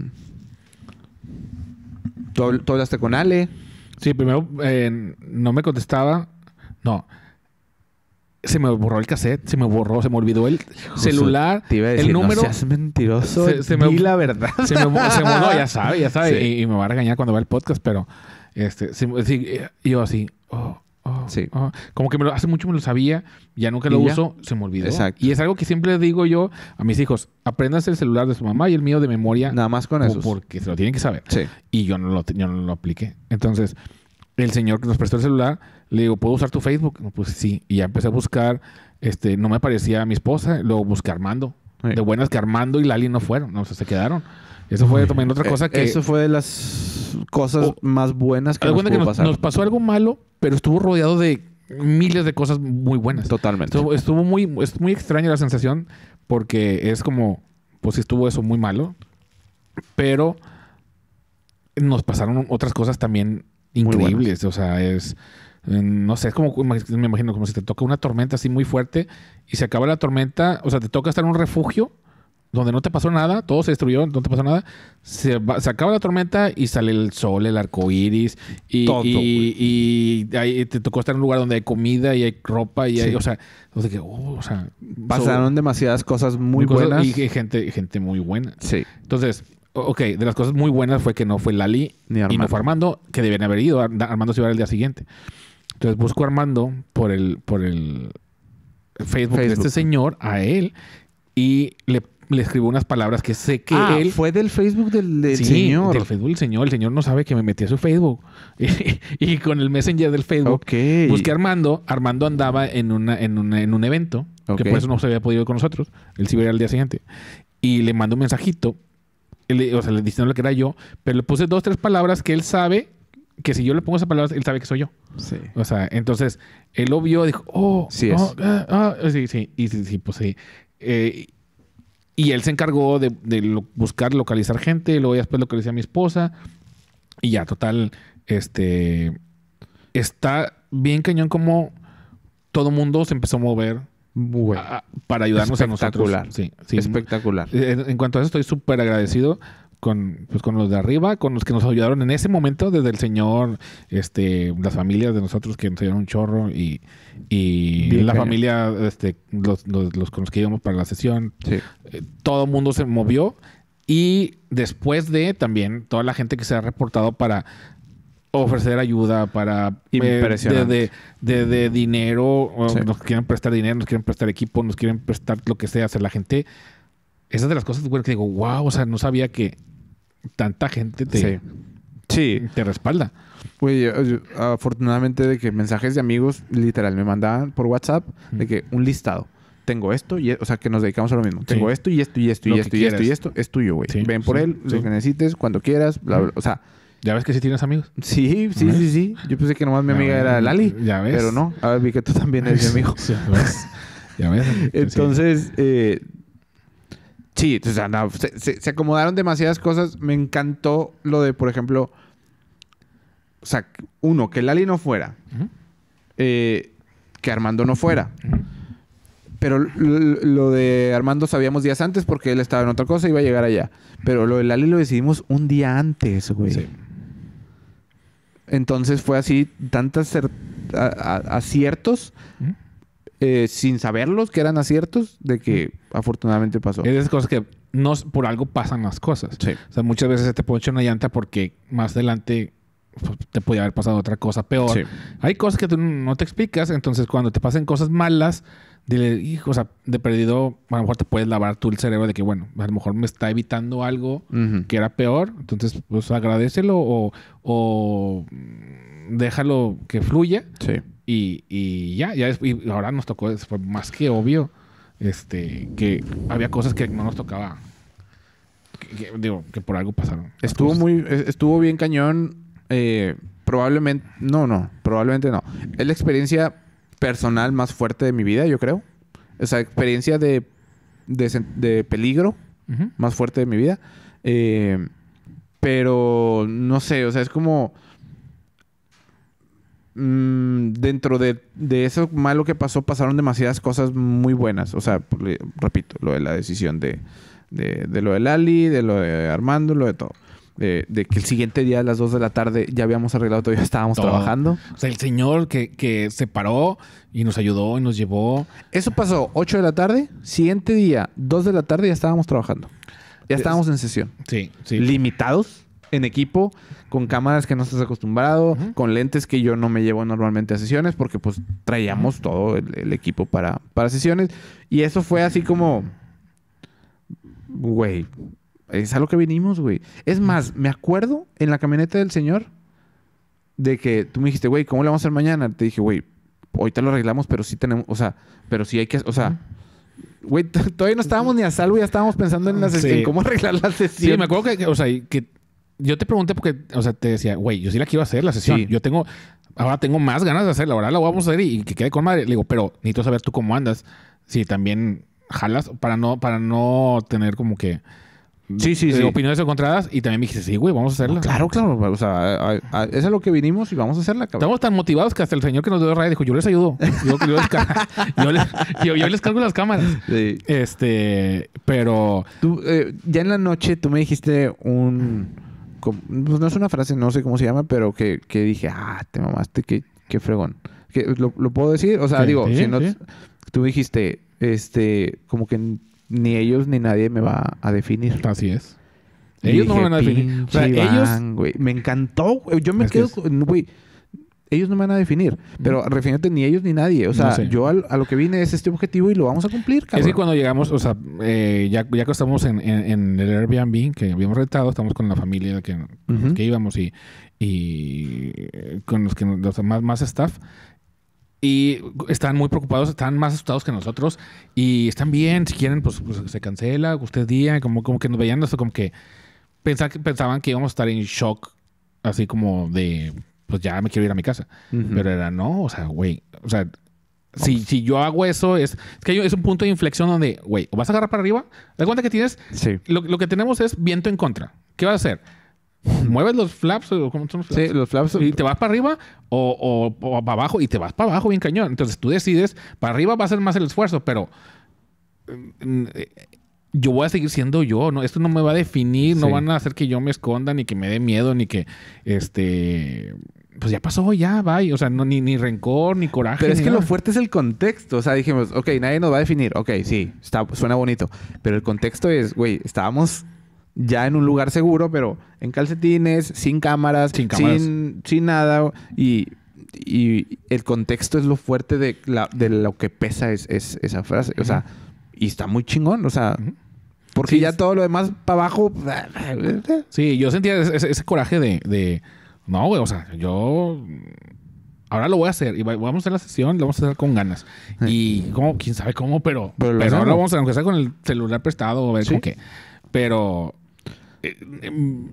tú, hablaste con Ale. Sí, primero eh, no me contestaba, no, se me borró el cassette, se me borró, se me olvidó el celular, te iba a decir, el número. No seas mentiroso, se, la verdad. Se me, se ya sabe, ya sabe. Y, me va a regañar cuando va el podcast, pero este, yo así, oh, oh, oh". como que me lo, hace mucho me lo sabía, ya nunca lo uso, se me olvidó. Exacto. Y es algo que siempre digo yo a mis hijos, aprendas el celular de su mamá y el mío de memoria. Nada más con eso. Porque se lo tienen que saber. Y yo no lo, yo no lo apliqué. Entonces, el señor que nos prestó el celular le digo, ¿puedo usar tu Facebook? pues sí. Y ya empecé a buscar, este, no me parecía mi esposa, luego busqué Armando. De buenas que Armando y Lali no fueron, no, o sea, se quedaron. Eso fue también otra eh, cosa que... Eso fue de las cosas oh. más buenas que, nos, pudo nos, pasó algo malo, pero estuvo rodeado de miles de cosas muy buenas. Totalmente. Estuvo, muy, es muy extraña la sensación porque es como, pues sí estuvo eso muy malo, pero nos pasaron otras cosas también increíbles. O sea, es no sé, es como, me imagino, como si te toca una tormenta así muy fuerte y se acaba la tormenta, o sea, te toca estar en un refugio donde no te pasó nada, todo se destruyó, no te pasó nada, se, acaba la tormenta y sale el sol, el arco iris, y, y, te tocó estar en un lugar donde hay comida y hay ropa y hay, oh, o sea, pasaron demasiadas cosas muy, buenas. y gente, gente muy buena. Sí. Entonces, ok, de las cosas muy buenas fue que no fue Lali Ni y no fue Armando, que debían haber ido, Armando se iba al día siguiente. Entonces busco a Armando por el, por el Facebook, de este señor, a él, y le escribo unas palabras que sé que ah, él. Fue del Facebook del, del sí, señor. Del Facebook del señor. El señor no sabe que me metí a su Facebook. y con el Messenger del Facebook. Busqué a Armando. Armando andaba en, una, en, en un evento. Que por eso no se había podido ir con nosotros. Él sí iba al día siguiente. Y le mando un mensajito. o sea, le diciendo lo que era yo. Pero le puse dos, tres palabras que él sabe que si yo le pongo esa palabra, él sabe que soy yo. Sí. O sea, entonces, él lo vio, dijo, oh, sí, oh, ah, ah, ah, sí, sí, y sí, sí pues sí. Eh, y él se encargó de, buscar localizar gente, luego después localicé a mi esposa, y ya, total, este, está bien cañón como todo mundo se empezó a mover para ayudarnos a nosotros. Sí, sí. Espectacular. en, cuanto a eso, estoy súper agradecido con, pues, con los de arriba, con los que nos ayudaron en ese momento, desde el Señor, este, las familias de nosotros que nos ayudaron un chorro y, y la familia, este, los, los, con los que íbamos para la sesión. Eh, todo el mundo se movió y después de también toda la gente que se ha reportado para ofrecer ayuda para eh, de, de, dinero, nos quieren prestar dinero, nos quieren prestar equipo, nos quieren prestar lo que sea, hacer la gente esas de las cosas, güey, que digo, wow, o sea, no sabía que tanta gente te, sí. te respalda. Güey, afortunadamente de que mensajes de amigos, literal, me mandaban por WhatsApp de que un listado. Tengo esto, y, e-", o sea, que nos dedicamos a lo mismo. Tengo esto y esto y esto y esto y esto y esto. Es tuyo, güey. Ven por él, lo que necesites, cuando quieras, bla, bla. O sea, ¿Ya ves que sí tienes amigos? Sí, sí, sí, sí. Yo pensé que nomás mi amiga era Lali. Ya ves. Pero no. Ahora vi que tú también eres mi amigo. Ya ves. Ya ves. Entonces, eh, Sí, o sea, se, acomodaron demasiadas cosas. Me encantó lo de, por ejemplo, o sea, uno, que Lali no fuera, eh, que Armando no fuera. Pero lo de Armando sabíamos días antes porque él estaba en otra cosa y iba a llegar allá. Pero lo de Lali lo decidimos un día antes, güey. Entonces fue así, tantos aciertos eh, sin saberlos que eran aciertos de que afortunadamente pasó. Es esas cosas que no, por algo pasan las cosas. O sea, muchas veces se te poncha una llanta porque más adelante pues, te podía haber pasado otra cosa peor. Hay cosas que tú no te explicas, entonces cuando te pasen cosas malas, dile, hijo, o sea, de perdido, a lo mejor te puedes lavar tú el cerebro de que, bueno, a lo mejor me está evitando algo que era peor, entonces pues agradecelo o, o mm, déjalo que fluya. Sí. Y, ya, ya y ahora nos tocó, fue más que obvio, este, que había cosas que no nos tocaba. digo, que por algo pasaron. Estuvo muy, estuvo bien cañón. Eh, probablemente, no, no, probablemente no. Es la experiencia personal más fuerte de mi vida, yo creo. Esa experiencia de, peligro más fuerte de mi vida. Eh, pero no sé, o sea, es como Mm, dentro de, eso malo que pasó, pasaron demasiadas cosas muy buenas. O sea, repito, lo de la decisión de, de, lo del Ali de lo de Armando, lo de todo. De, que el siguiente día a las 2 de la tarde ya habíamos arreglado todo, ya estábamos trabajando. O sea, el señor que, se paró y nos ayudó y nos llevó. Eso pasó 8 de la tarde, siguiente día, 2 de la tarde ya estábamos trabajando. Ya estábamos en sesión. Sí, sí. Limitados, en equipo, con cámaras que no estás acostumbrado, con lentes que yo no me llevo normalmente a sesiones, porque pues traíamos todo el, equipo para, para sesiones. Y eso fue así como, güey, es a lo que vinimos, güey. Es más, me acuerdo en la camioneta del señor de que tú me dijiste, güey, ¿cómo le vamos a hacer mañana? Te dije, güey, ahorita lo arreglamos, pero sí tenemos, o sea, pero sí hay que, o sea, güey, todavía no estábamos ni a salvo, ya estábamos pensando en, cómo arreglar la sesión. Sí, me acuerdo que, o sea, que yo te pregunté porque, o sea, te decía, güey, yo sí la quiero hacer la sesión. Yo tengo, ahora tengo más ganas de hacerla, ahora la vamos a hacer y, que quede con madre. Le digo, pero necesito saber tú cómo andas. Si también jalas para no, para no tener como que. Sí, sí, eh, Opiniones encontradas y también me dijiste, sí, güey, vamos a hacerla. claro, claro. O sea, a, es lo que vinimos y vamos a hacerla, Estamos tan motivados que hasta el señor que nos dio radio dijo, yo les ayudo. Yo, les, cargo las cámaras. Sí. Este, pero... Tú, eh, ya en la noche tú me dijiste un pues no es una frase, no sé cómo se llama, pero que, dije, ah, te mamaste, qué, qué fregón. Que, lo, puedo decir? O sea, digo, si no, tú dijiste, este, como que ni ellos ni nadie me va a definir. Así es. Ellos no me van a definir. ellos... me encantó, Yo me quedo, güey ellos no me van a definir. Pero refiriéndote ni ellos ni nadie. O sea, yo a lo que vine es este objetivo y lo vamos a cumplir, cabrón. Es que cuando llegamos, o sea, eh, ya, ya que estamos en, en, el Airbnb que habíamos retado, estamos con la familia que, que íbamos y, y eh, con los que los más, más staff y están muy preocupados, están más asustados que nosotros y están bien, si quieren pues, pues se cancela, usted día, como, como que nos veían esto como que pensaban que íbamos a estar en shock así como de pues ya me quiero ir a mi casa. Pero era, no, o sea, güey, o sea, si, yo hago eso, es, es que es un punto de inflexión donde, güey, o vas a agarrar para arriba, da cuenta que tienes, sí. lo, que tenemos es viento en contra. ¿Qué vas a hacer? ¿Mueves los flaps? los Sí, los flaps. ¿Y te vas para arriba o, para abajo? Y te vas para abajo bien cañón. Entonces tú decides, para arriba va a ser más el esfuerzo, pero mm, mm, eh, yo voy a seguir siendo yo, ¿no? Esto no me va a definir, no van a hacer que yo me esconda, ni que me dé miedo, ni que este pues ya pasó, ya, bye. O sea, no, ni, ni rencor, ni coraje. Pero es que lo fuerte es el contexto. O sea, dijimos, ok, nadie nos va a definir. Ok, sí, está, suena bonito. Pero el contexto es, güey, estábamos ya en un lugar seguro, pero en calcetines, sin cámaras, sin, sin, nada. Y, y, el contexto es lo fuerte de, la, de lo que pesa es, esa frase. O sea, y está muy chingón. O sea, porque ya todo lo demás para abajo. Sí, yo sentía ese, coraje de no, güey, o sea, yo ahora lo voy a hacer y vamos a hacer la sesión, lo vamos a hacer con ganas. Y como, quién sabe cómo, pero, pero, ahora vamos a empezar con el celular prestado, a ver qué. Pero eh, em,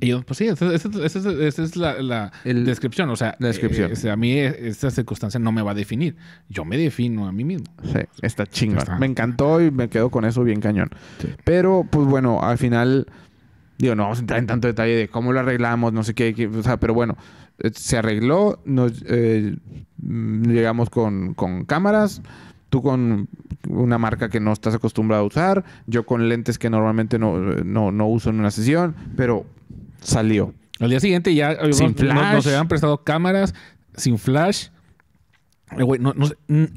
y yo, pues sí, esa, es la, descripción. O sea, descripción. Eh, a mí e, esta circunstancia no me va a definir. Yo me defino a mí mismo. Sí, está chingada. Me encantó y me quedo con eso bien cañón. Pero, pues bueno, al final Digo, no vamos a entrar en tanto detalle de cómo lo arreglamos, no sé qué, pero bueno, eh, se arregló, nos eh, llegamos con, cámaras, tú con una marca que no estás acostumbrado a usar, yo con lentes que normalmente no, uso en una sesión, pero salió. Al día siguiente ya no, se nos habían prestado cámaras sin flash. Eh,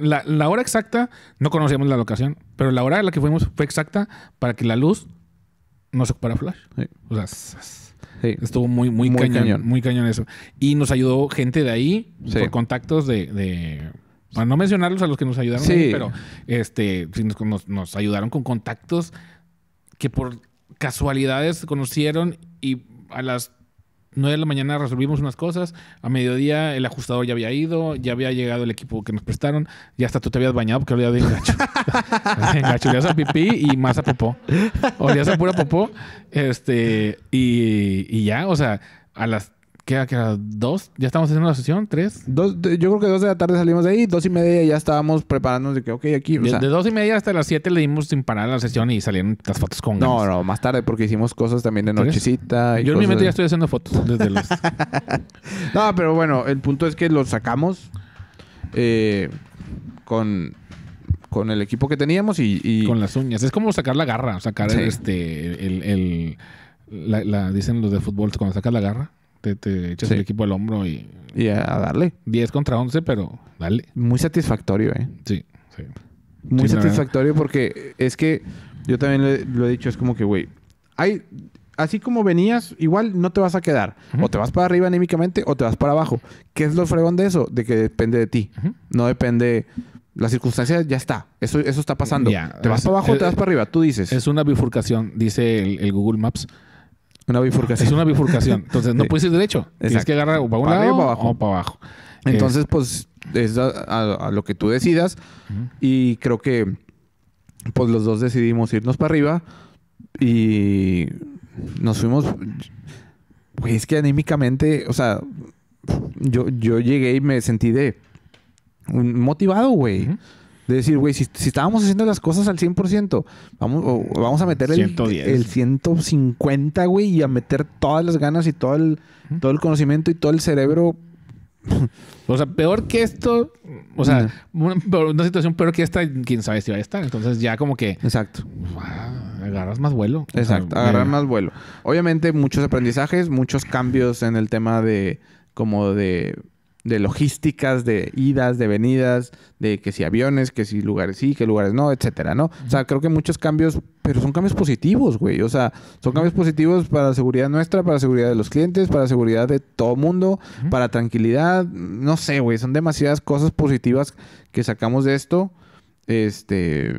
la, la, hora exacta, no conocíamos la locación, pero la hora a la que fuimos fue exacta para que la luz no se ocupara Flash. O sea, estuvo muy, muy, cañón, Muy cañón eso. Y nos ayudó gente de ahí, por contactos de, para no mencionarlos a los que nos ayudaron, pero este, nos, nos, ayudaron con contactos que por casualidades conocieron y a las 9 de la mañana resolvimos unas cosas, a mediodía el ajustador ya había ido, ya había llegado el equipo que nos prestaron, ya hasta tú te habías bañado porque olías de gacho. gacho, olías a pipí y más a popó. Olías a pura popó, este, y, y ya, o sea, a las ¿Qué, era? ¿Dos? ¿Ya estamos haciendo la sesión? ¿Tres? Dos, yo creo que dos de la tarde salimos de ahí, dos y media ya estábamos preparándonos de que, ok, aquí. de, sea, dos y media hasta las siete le dimos sin parar la sesión y salieron las fotos con No, no, más tarde porque hicimos cosas también de nochecita. yo en mi mente ya estoy haciendo fotos desde los. no, pero bueno, el punto es que los sacamos eh, con con el equipo que teníamos y, Con las uñas. Es como sacar la garra, sacar el, este, el, dicen los de fútbol, cuando sacas la garra te, echas el equipo al hombro y... Y a, darle. 10 contra 11, pero dale. Muy satisfactorio, ¿eh? Sí, sí. Muy satisfactorio porque es que yo también lo, he dicho, es como que, güey, hay así como venías, igual no te vas a quedar. O te vas para arriba anímicamente o te vas para abajo. ¿Qué es lo fregón de eso? De que depende de ti. No depende. Las circunstancias ya está. Eso, eso está pasando. Te vas para abajo o te vas para arriba. Tú dices. Es una bifurcación, dice el Google Maps. Una bifurcación. Es una bifurcación. Entonces no puedes ir derecho. Tienes que agarrar o para un lado o para abajo. Entonces, eh, pues es a, lo que tú decidas. Y creo que pues los dos decidimos irnos para arriba y nos fuimos. Pues es que anímicamente, o sea, yo, yo llegué y me sentí de motivado, güey. De decir, güey, si, estábamos haciendo las cosas al 100%, vamos, vamos a meter el, el 150, güey, y a meter todas las ganas y todo el, todo el conocimiento y todo el cerebro. o sea, peor que esto, o sea, una, situación peor que esta, quién sabe si va a estar. Entonces ya como que... Exacto. agarras más vuelo. Exacto, agarras más vuelo. Obviamente muchos aprendizajes, muchos cambios en el tema de como de de logísticas, de idas, de venidas, de que si aviones, que si lugares sí, que lugares no, etcétera, ¿no? O sea, creo que muchos cambios, pero son cambios positivos, güey. O sea, son cambios positivos para la seguridad nuestra, para la seguridad de los clientes, para la seguridad de todo mundo, para tranquilidad, no sé, güey. Son demasiadas cosas positivas que sacamos de esto. Este.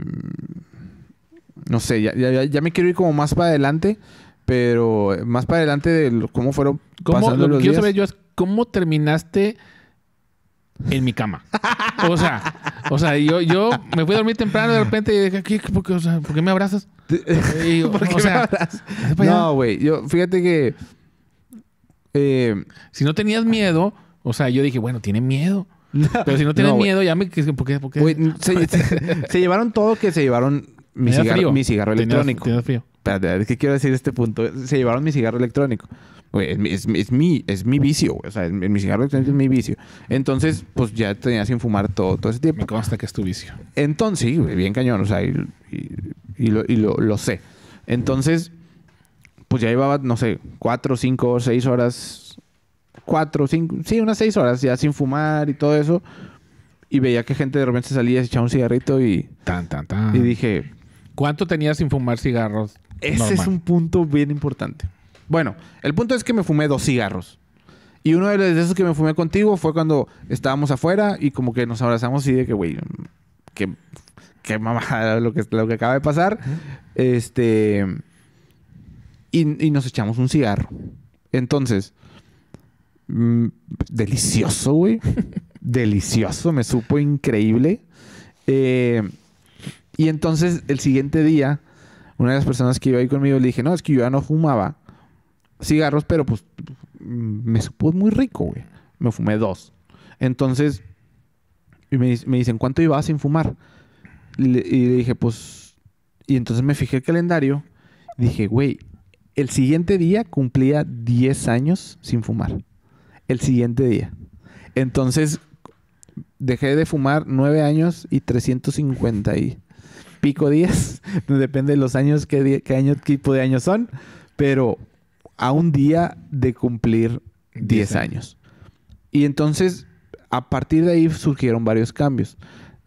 No sé, ya, me quiero ir como más para adelante, pero eh, más para adelante de cómo fueron. ¿Cómo, pasando lo que los saber yo es cómo terminaste en mi cama. O sea, o sea, yo, yo me fui a dormir temprano de repente y dije, ¿qué, por, qué, ¿por, qué, me abrazas? sea, No, güey. Yo, fíjate que. Eh, si no tenías miedo, o sea, yo dije, bueno, tiene miedo. Pero si no tienes miedo, ya me. ¿Por qué? Por qué? se, llevaron todo que se llevaron mi, cigarro, mi cigarro electrónico. frío. ¿Qué quiero decir este punto. Se llevaron mi cigarro electrónico. es, mi, es, mi, vicio, O sea, mi cigarro electrónico es mi vicio. Entonces, pues ya tenía sin fumar todo, todo ese tiempo. Me consta que es tu vicio. Entonces, sí, bien cañón. O sea, y, lo, sé. Entonces, pues ya llevaba, no sé, cuatro, cinco, seis horas. Cuatro, cinco, sí, unas seis horas ya sin fumar y todo eso. Y veía que gente de repente salía, se echaba un cigarrito y. Tan, tan, tan. Y dije. ¿Cuánto tenías sin fumar cigarros? Ese es un punto bien importante. Bueno, el punto es que me fumé dos cigarros. Y uno de esos que me fumé contigo fue cuando estábamos afuera y como que nos abrazamos y de que, güey, qué, qué mamada lo que, lo que acaba de pasar. Este. Y, nos echamos un cigarro. Entonces, mm, delicioso, güey. delicioso, me supo increíble. Eh, y entonces, el siguiente día una de las personas que iba ahí conmigo le dije, no, es que yo ya no fumaba cigarros, pero pues me supo pues, muy rico, güey. Me fumé dos. Entonces, me, dicen, ¿cuánto ibas sin fumar? Y le, dije, pues... Y entonces me fijé el calendario. dije, güey, el siguiente día cumplía 10 años sin fumar. El siguiente día. Entonces, dejé de fumar 9 años y 350 y pico 10, depende de los años, qué, año, tipo de años son, pero a un día de cumplir 10, años. Y entonces, a partir de ahí surgieron varios cambios.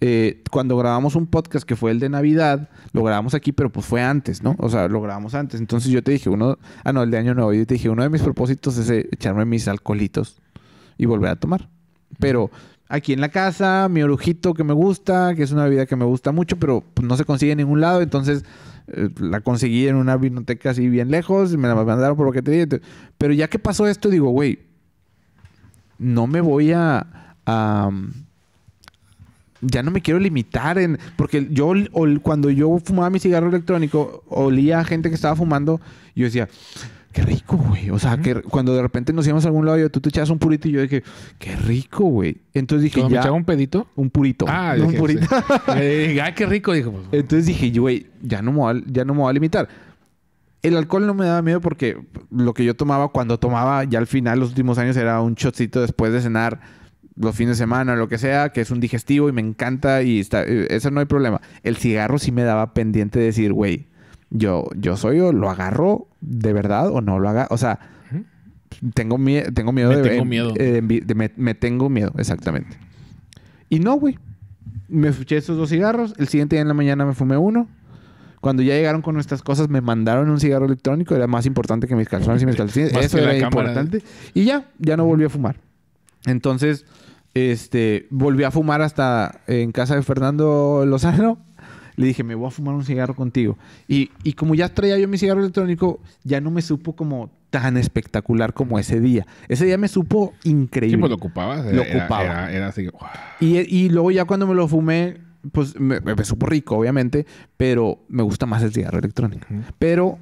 Eh, cuando grabamos un podcast que fue el de Navidad, lo grabamos aquí, pero pues fue antes, ¿no? O sea, lo grabamos antes. Entonces yo te dije, uno, ah, no, el de Año Nuevo, yo te dije, uno de mis propósitos es eh, echarme mis alcoholitos y volver a tomar. Pero aquí en la casa, mi orujito que me gusta, que es una vida que me gusta mucho, pero pues, no se consigue en ningún lado, entonces eh, la conseguí en una biblioteca así bien lejos, y me la mandaron por lo que te dije. Pero ya que pasó esto, digo, güey, no me voy a, ya no me quiero limitar en. Porque yo, cuando yo fumaba mi cigarro electrónico, olía a gente que estaba fumando y yo decía, qué rico, güey. O sea, que cuando de repente nos íbamos a algún lado, y tú te echabas un purito y yo dije, qué rico, güey. Entonces dije, ya. ¿Me echaba un pedito? Un purito. Ah, un purito. Ah, qué rico, dijo. Pues, Entonces dije, güey, ya, no me ya no me voy a limitar. El alcohol no me daba miedo porque lo que yo tomaba cuando tomaba ya al final, los últimos años, era un shotcito después de cenar los fines de semana o lo que sea, que es un digestivo y me encanta y está, eh, eso no hay problema. El cigarro sí me daba pendiente de decir, güey, yo, soy o lo agarro de verdad o no lo haga. O sea, tengo, miedo me de... Tengo miedo. Eh, me, tengo miedo, exactamente. Y no, güey. Me fuché esos dos cigarros. El siguiente día en la mañana me fumé uno. Cuando ya llegaron con nuestras cosas, me mandaron un cigarro electrónico. Era más importante que mis calzones y mis eh, calcetines. Eso era importante. Y ya, ya no volví a fumar. Entonces, este, volví a fumar hasta en casa de Fernando Lozano le dije, me voy a fumar un cigarro contigo. Y, y como ya traía yo mi cigarro electrónico, ya no me supo como tan espectacular como ese día. Ese día me supo increíble. Sí, pues lo ocupabas. Lo ocupaba. Era, así. Y, y, luego ya cuando me lo fumé, pues me, supo rico, obviamente, pero me gusta más el cigarro electrónico. Pero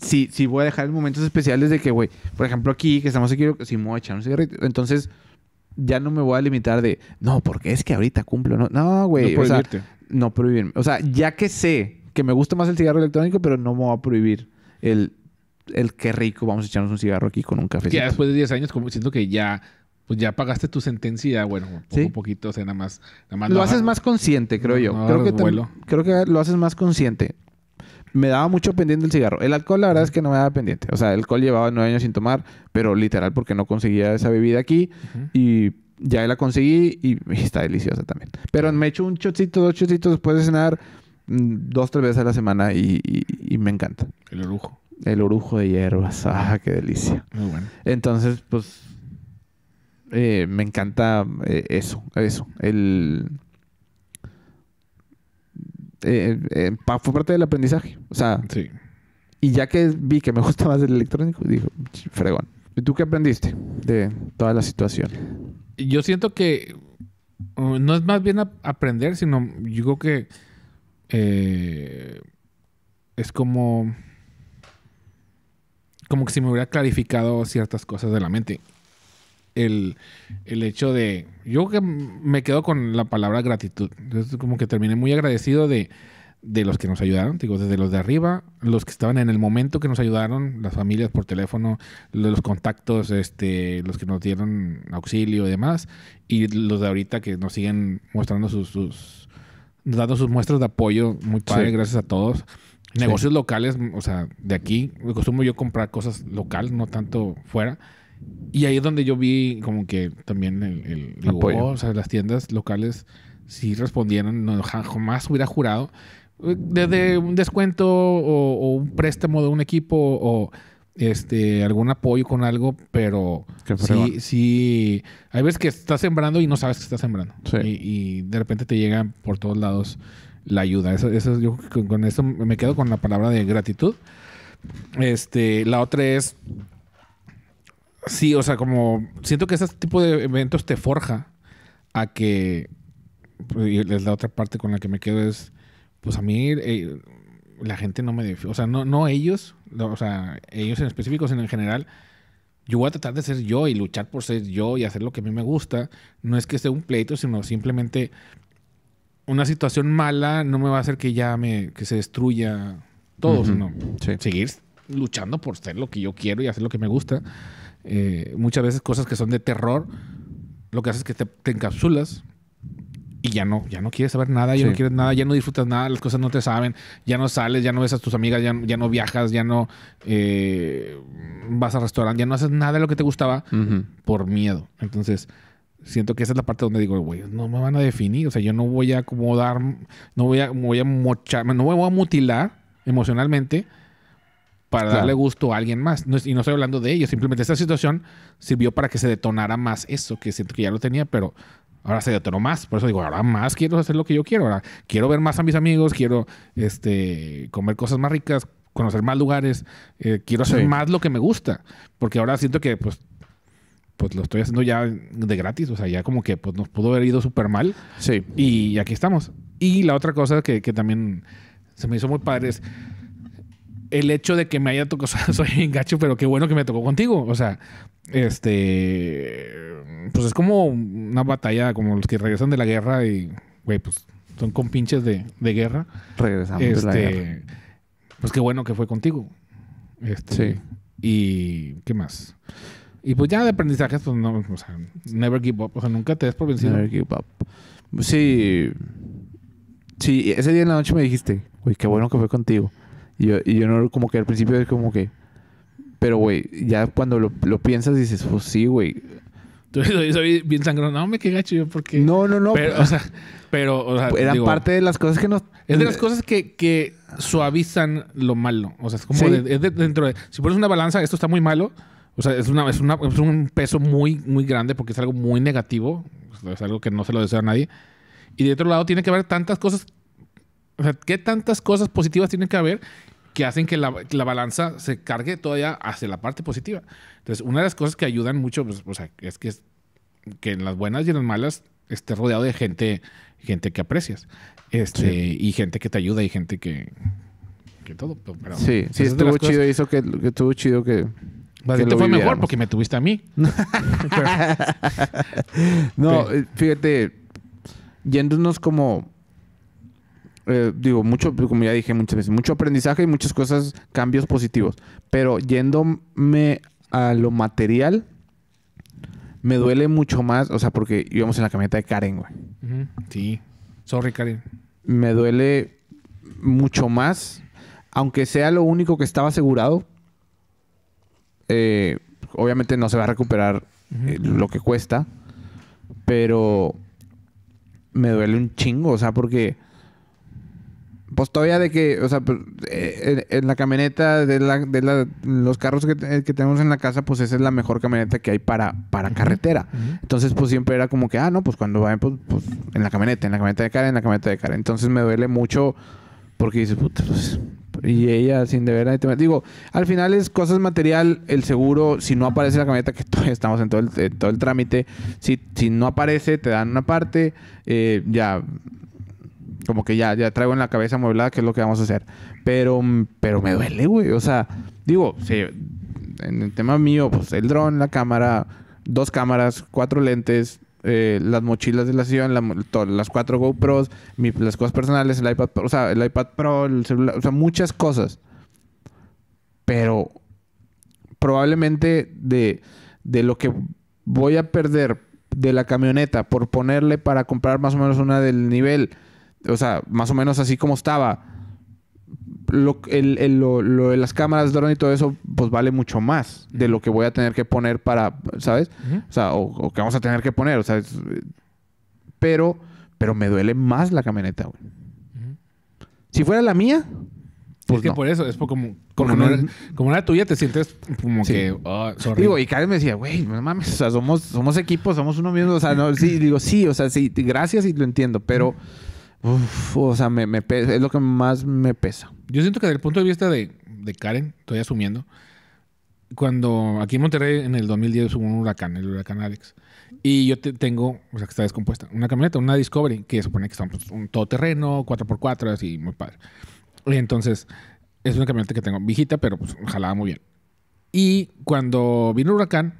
sí, sí voy a dejar momentos especiales de que, güey, por ejemplo aquí, que estamos aquí, si me voy a echar un cigarrito. Entonces, ya no me voy a limitar de, no, porque es que ahorita cumplo. No, güey. o sea, no prohibirme. O sea, ya que sé que me gusta más el cigarro electrónico, pero no me voy a prohibir el, el qué rico, vamos a echarnos un cigarro aquí con un café. Ya después de 10 años, como siento que ya pues ya pagaste tu sentencia, bueno, un poquito, o sea, nada más. más lo haces más consciente, creo yo. creo, que creo que lo haces más consciente. Me daba mucho pendiente el cigarro. El alcohol, la verdad es que no me daba pendiente. O sea, el alcohol llevaba nueve años sin tomar, pero literal porque no conseguía esa bebida aquí. Y ya la conseguí y, está deliciosa también. Pero me echo un chocito, dos chotitos después de cenar, mm, dos, tres veces a la semana y, me encanta. El orujo. El orujo de hierbas. Ah, qué delicia. Muy bueno. Entonces, pues, eh, me encanta eh, eso, eso. El... Eh, eh fue parte del aprendizaje. O sea, sí. y ya que vi que me gusta más el electrónico, dijo fregón. ¿Y tú qué aprendiste de toda la situación? yo siento que no es más bien aprender, sino yo creo que eh, es como como que si me hubiera clarificado ciertas cosas de la mente. El, el hecho de. Yo creo que me quedo con la palabra gratitud. Entonces, como que terminé muy agradecido de, de los que nos ayudaron, digo, desde los de arriba, los que estaban en el momento que nos ayudaron, las familias por teléfono, los contactos, este, los que nos dieron auxilio y demás, y los de ahorita que nos siguen mostrando sus, sus dando sus muestras de apoyo, muy padre, gracias a todos. Negocios locales, o sea, de aquí, me costumo yo comprar cosas local, no tanto fuera. Y ahí es donde yo vi como que también el, el apoyo. o sea, las tiendas locales sí respondieron, no, jamás hubiera jurado desde un descuento o, un préstamo de un equipo o este algún apoyo con algo, pero sí, sí, hay veces que estás sembrando y no sabes que estás sembrando. Y, de repente te llega por todos lados la ayuda. Eso, eso yo con, eso me quedo con la palabra de gratitud. Este, la otra es sí, o sea, como siento que ese tipo de eventos te forja a que pues, y es la otra parte con la que me quedo es pues a mí eh, la gente no me defiende. O sea, no, no ellos, o sea, ellos en específico, en en general. Yo voy a tratar de ser yo y luchar por ser yo y hacer lo que a mí me gusta. No es que sea un pleito, sino simplemente una situación mala no me va a hacer que ya me que se destruya todo, sino seguir luchando por ser lo que yo quiero y hacer lo que me gusta. Eh, muchas veces cosas que son de terror, lo que haces es que te, te encapsulas y ya no, ya no quieres saber nada, ya no quieres nada, ya no disfrutas nada, las cosas no te saben, ya no sales, ya no ves a tus amigas, ya, no viajas, ya no eh, vas al restaurante, ya no haces nada de lo que te gustaba por miedo. Entonces, siento que esa es la parte donde digo, güey, no me van a definir, o sea, yo no voy a acomodar, no voy a, voy a mochar, no me voy a mutilar emocionalmente para darle gusto a alguien más. y no estoy hablando de ellos, simplemente esta situación sirvió para que se detonara más eso, que siento que ya lo tenía, pero Ahora se detonó más. Por eso digo, ahora más quiero hacer lo que yo quiero. Ahora quiero ver más a mis amigos, quiero este, comer cosas más ricas, conocer más lugares, eh, quiero hacer más lo que me gusta. Porque ahora siento que, pues, pues lo estoy haciendo ya de gratis. O sea, ya como que pues, nos pudo haber ido súper mal. Sí. Y aquí estamos. Y la otra cosa que, que también se me hizo muy padre es el hecho de que me haya tocado, soy bien gacho, pero qué bueno que me tocó contigo. O sea, este, pues es como una batalla, como los que regresan de la guerra y, güey, pues son compinches de, de guerra. Regresamos de la este, guerra. Pues qué bueno que fue contigo. Este, sí. ¿Y qué más? Y pues ya de aprendizaje pues no, o sea, never give up. O sea, nunca te des por vencido. Never give up. Sí. Sí, ese día en la noche me dijiste, güey, qué bueno que fue contigo. Y yo, no, como que al principio es como que. Pero, güey, ya cuando lo, piensas dices, pues sí, güey. Yo soy, bien sangrón. No, me qué gacho yo porque... No, no, no. Pero, o sea, pero... O sea, era parte de las cosas que nos... Es de las cosas que, que suavizan lo malo. O sea, es como... es dentro de... Si pones una balanza, esto está muy malo. O sea, es, una, es, un peso muy, muy grande porque es algo muy negativo. Es algo que no se lo desea a nadie. Y de otro lado tiene que haber tantas cosas... O sea, ¿qué tantas cosas positivas tienen que haber? que hacen que la, balanza se cargue todavía hacia la parte positiva. Entonces, una de las cosas que ayudan mucho pues, o sea, es que, es, que en las buenas y en las malas estés rodeado de gente, gente que aprecias este, y gente que te ayuda y gente que, que todo. sí, sí, estuvo chido, eso. hizo que, estuvo chido que... que te fue mejor porque me tuviste a mí. no, fíjate, yéndonos como eh, digo, mucho, pues, como ya dije muchas veces, mucho aprendizaje y muchas cosas, cambios positivos. Pero yéndome a lo material, me duele mucho más, o sea, porque íbamos en la camioneta de Karen, güey. Sí. Sorry, Karen. Me duele mucho más, aunque sea lo único que estaba asegurado. Eh, obviamente no se va a recuperar eh, lo que cuesta, pero me duele un chingo, o sea, porque pues todavía de que, o sea, pues, eh, en, la camioneta de, la, de los carros que, eh, que, tenemos en la casa, pues esa es la mejor camioneta que hay para, para carretera. Entonces, pues siempre era como que, ah, no, pues cuando va... pues, pues, en la camioneta, en la camioneta de cara, en la camioneta de cara. Entonces me duele mucho porque dices, puta, pues, y ella sin deber a Digo, al final es cosas material, el seguro, si no aparece la camioneta, que estamos en todo el, todo el trámite, si, si no aparece, te dan una parte, eh, ya como que ya, ya traigo en la cabeza mueblada qué es lo que vamos a hacer. Pero, mm, pero me duele, güey. O sea, digo, sí, en el tema mío, pues el dron, la cámara, dos cámaras, cuatro lentes, eh, las mochilas de la sesión, la, las cuatro GoPros, las cosas personales, el iPad, o sea, el iPad Pro, el celular, o sea, muchas cosas. Pero probablemente de, de lo que voy a perder de la camioneta por ponerle para comprar más o menos una del nivel o sea, más o menos así como estaba, lo, el, el, lo, lo de las cámaras, drone y todo eso, pues vale mucho más de lo que voy a tener que poner para, ¿sabes? O sea, o, que vamos a tener que poner, o sea, pero, pero me duele más la camioneta, güey. Si fuera la mía, porque pues por eso, es como, como, no, era, tuya, te sientes como que. Ah, y Karen me decía, güey, no mames, o sea, somos, somos equipo, somos uno mismo. O sea, no, sí, digo, sí, o sea, sí, gracias y lo entiendo, pero. Uf, o sea, me, es lo que más me pesa. Yo siento que desde el punto de vista de, Karen, estoy asumiendo, cuando aquí en Monterrey en el 2010 hubo un huracán, el huracán Alex, y yo tengo, o sea, que está descompuesta, una camioneta, una Discovery, que supone que está pues, un todoterreno, 4x4, así, muy padre. Y entonces, es una camioneta que tengo viejita, pero pues jalaba muy bien. Y cuando vino el huracán,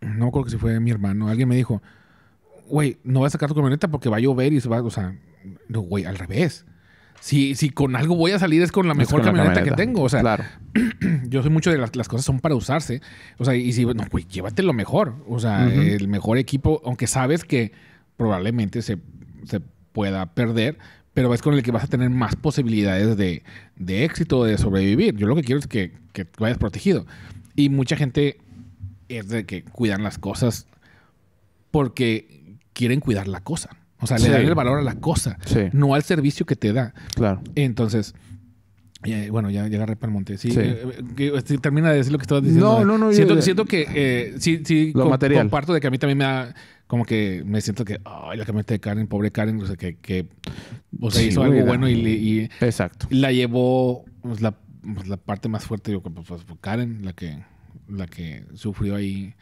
no me acuerdo que si fue mi hermano, alguien me dijo, güey, no vas a sacar tu camioneta porque va a llover y se va, o sea, no, güey, al revés. Si, si con algo voy a salir es con la mejor camioneta, que tengo. O sea, yo soy mucho de las, las, cosas son para usarse. O sea, y si, no, güey, llévate lo mejor. O sea, el mejor equipo, aunque sabes que probablemente se, pueda perder, pero es con el que vas a tener más posibilidades de, de éxito, de sobrevivir. Yo lo que quiero es que, que vayas protegido. Y mucha gente es de que cuidan las cosas porque quieren cuidar la cosa. O sea, le da el valor a la cosa, no al servicio que te da. Claro. Entonces, bueno, ya, agarré para el monte. Eh, eh, sí, termina de decir lo que estabas diciendo. No, eh. no, no. Siento, que sí, sí lo material. comparto de que a mí también me da como que me siento que, ay, la camioneta de Karen, pobre Karen, o sea, que, que o sea, hizo algo bueno y, y, Exacto. la llevó pues, pues, la, parte más fuerte, yo pues, pues, Karen, la que, la que sufrió ahí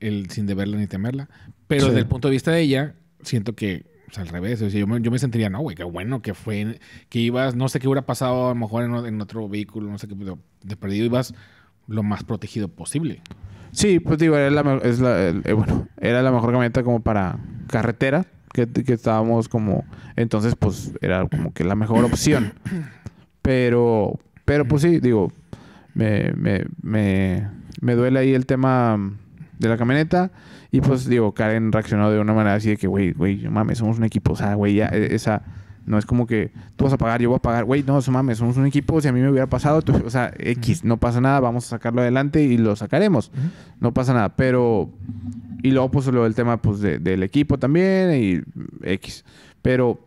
el sin deberla ni temerla. Pero desde el punto de vista de ella, siento que pues, al revés. yo, me, yo, me, sentiría, no, güey, qué bueno que fue, que ibas, no sé qué hubiera pasado a lo mejor en, otro vehículo, no sé qué, pero de perdido ibas lo más protegido posible. Sí, pues digo, era la, es eh, bueno, era la mejor camioneta como para carretera, que, que, estábamos como, entonces pues era como que la mejor opción. Pero, pero pues sí, digo, me, me, me, me duele ahí el tema de la camioneta. Y pues digo, Karen reaccionó de una manera así de que, güey, güey, no mames, somos un equipo. O sea, güey, ya e, esa... No es como que tú vas a pagar, yo voy a pagar. Güey, no, eso mames, somos un equipo. Si a mí me hubiera pasado, o sea, X, no pasa nada, vamos a sacarlo adelante y lo sacaremos. No pasa nada, pero. Y luego, pues, lo del tema pues, de, del equipo también y X. Pero.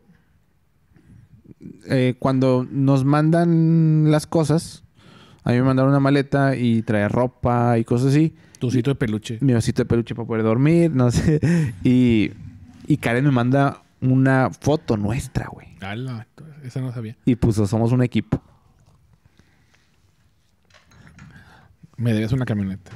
Eh, cuando nos mandan las cosas, a mí me mandaron una maleta y trae ropa y cosas así. Tu osito de peluche. Mi osito de peluche para poder dormir, no sé. Y, y Karen me manda una foto nuestra, güey. Ala, esa no sabía. Y pues somos un equipo. Me debes una camioneta.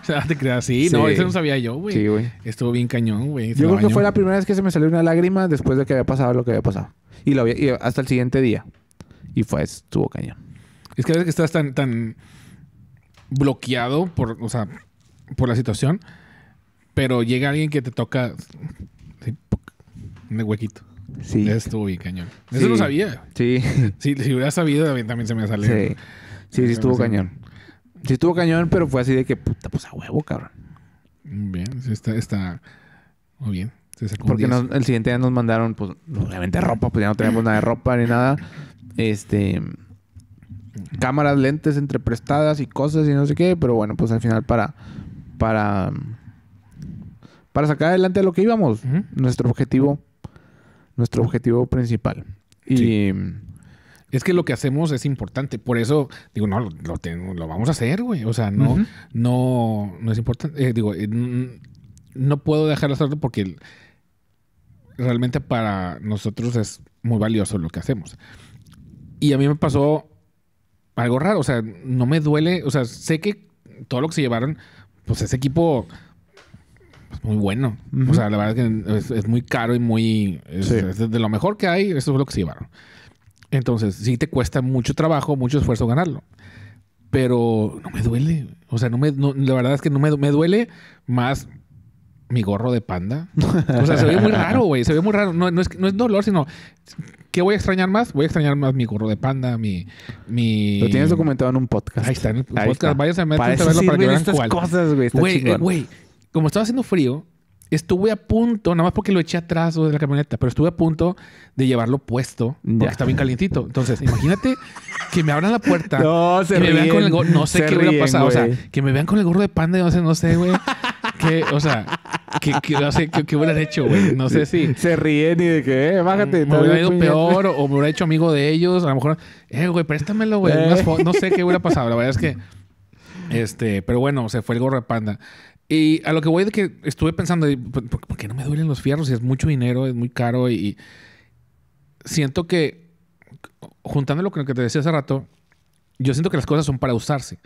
o sea, te creas, sí, no, eso no sabía yo, güey. Sí, güey. Estuvo bien cañón, güey. Yo creo que fue la primera vez que se me salió una lágrima después de que había pasado lo que había pasado. Y, lo hasta el siguiente día. Y fue, estuvo cañón. Es que a veces que estás tan, tan bloqueado por, o sea, por la situación, pero llega alguien que te toca un huequito. Sí. Estuvo bien cañón. Eso lo sabía. Sí. Si hubiera sabido, también, se me sale. Sí. Sí, sí, estuvo cañón. Sí estuvo cañón, pero fue así de que, puta, pues a huevo, cabrón. Bien, está, está muy bien. Porque el siguiente día nos mandaron, pues, obviamente ropa, pues ya no tenemos nada de ropa ni nada. Este, cámaras, lentes entre prestadas y cosas y no sé qué, pero bueno, pues al final para para para sacar adelante lo que íbamos, nuestro objetivo nuestro objetivo principal. Y Es que lo que hacemos es importante. Por eso digo, no, lo, vamos a hacer, güey. O sea, no, no, es importante. Eh, digo, eh, no puedo dejarlo hacerlo porque realmente para nosotros es muy valioso lo que hacemos. Y a mí me pasó algo raro. O sea, no me duele. O sea, sé que todo lo que se llevaron, pues ese equipo es pues, muy bueno. O sea, la verdad es que es, muy caro y muy. Es, de lo mejor que hay, eso es lo que se llevaron. Entonces, sí te cuesta mucho trabajo, mucho esfuerzo ganarlo. Pero no me duele. O sea, no me, la verdad es que no me, me duele más mi gorro de panda. O sea, se ve muy raro, güey. Se ve muy raro. No, no, es, no es dolor, sino. ¿Qué voy a extrañar más? Voy a extrañar más mi gorro de panda, mi. mi... Lo tienes documentado en un podcast. Ahí está, en el podcast. Vayas a meterse a verlo para que vean estas cosas, güey. Güey, güey. Como estaba haciendo frío, estuve a punto, nada más porque lo eché atrás de la camioneta, pero estuve a punto de llevarlo puesto porque está bien calientito. Entonces, imagínate que me abran la puerta. No, me vean con el No sé qué hubiera pasado. O sea, que me vean con el gorro de panda, no sé, no sé, güey que, o sea, que, qué qué hubieran hecho, güey. No sé si. Se ríen y de que, eh, bájate. Me hubiera ido peor o, me hubiera hecho amigo de ellos. A lo mejor, eh, güey, préstamelo, güey. Eh. No sé qué hubiera pasado. La verdad es que. Este, pero bueno, se fue el gorro de panda. Y a lo que voy de que estuve pensando, pues, ¿por, qué no me duelen los fierros? Y es mucho dinero, es muy caro y, y siento que, juntándolo con lo que te decía hace rato, yo siento que las cosas son para usarse.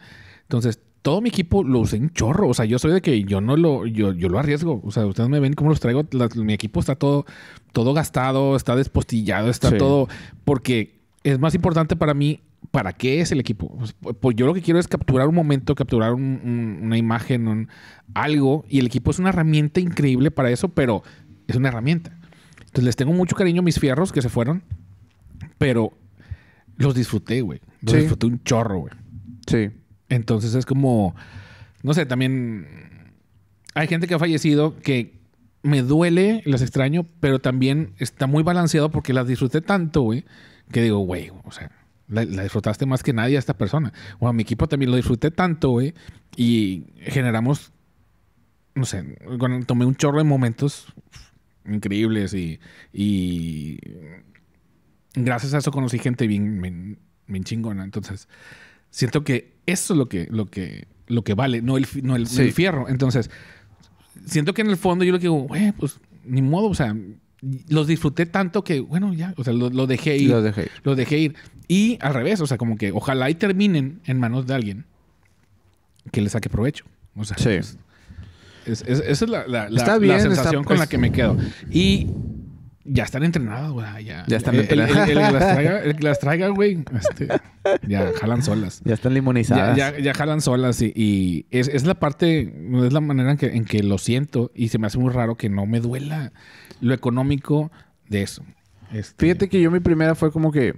Entonces, todo mi equipo lo usé en chorro. O sea, yo soy de que yo no lo, yo, yo lo arriesgo. O sea, ustedes me ven cómo los traigo. mi equipo está todo, todo gastado, está despostillado, está todo. Porque es más importante para mí para qué es el equipo. Pues, yo lo que quiero es capturar un momento, capturar una imagen, algo. Y el equipo es una herramienta increíble para eso, pero es una herramienta. Entonces les tengo mucho cariño a mis fierros que se fueron, pero los disfruté, güey. Los disfruté un chorro, güey. Sí. Entonces es como, no sé, también hay gente que ha fallecido que me duele, las extraño, pero también está muy balanceado porque las disfruté tanto, güey, que digo, güey, o sea, la, disfrutaste más que nadie a esta persona. a mi equipo también lo disfruté tanto, güey, y generamos, no sé, tomé un chorro de momentos increíbles y, gracias a eso conocí gente bien, bien chingona. Entonces, siento que eso es lo que, lo que, lo que vale, no el, no el, fierro. Entonces, siento que en el fondo yo lo que digo, pues ni modo, o sea, los disfruté tanto que, bueno, ya, o sea, lo, dejé ir. Lo dejé ir. dejé ir. Y al revés, o sea, como que ojalá y terminen en manos de alguien que les saque provecho. O sea, sí. es, esa es la, la, sensación con la pues que me quedo. Y ya están entrenadas, güey. Ya, están El, que las traiga, güey. Este, ya jalan solas. Ya están limonizadas. Ya, jalan solas. Y, es, la parte, es la manera en que, en que lo siento. Y se me hace muy raro que no me duela lo económico de eso. Este, Fíjate que yo mi primera fue como que.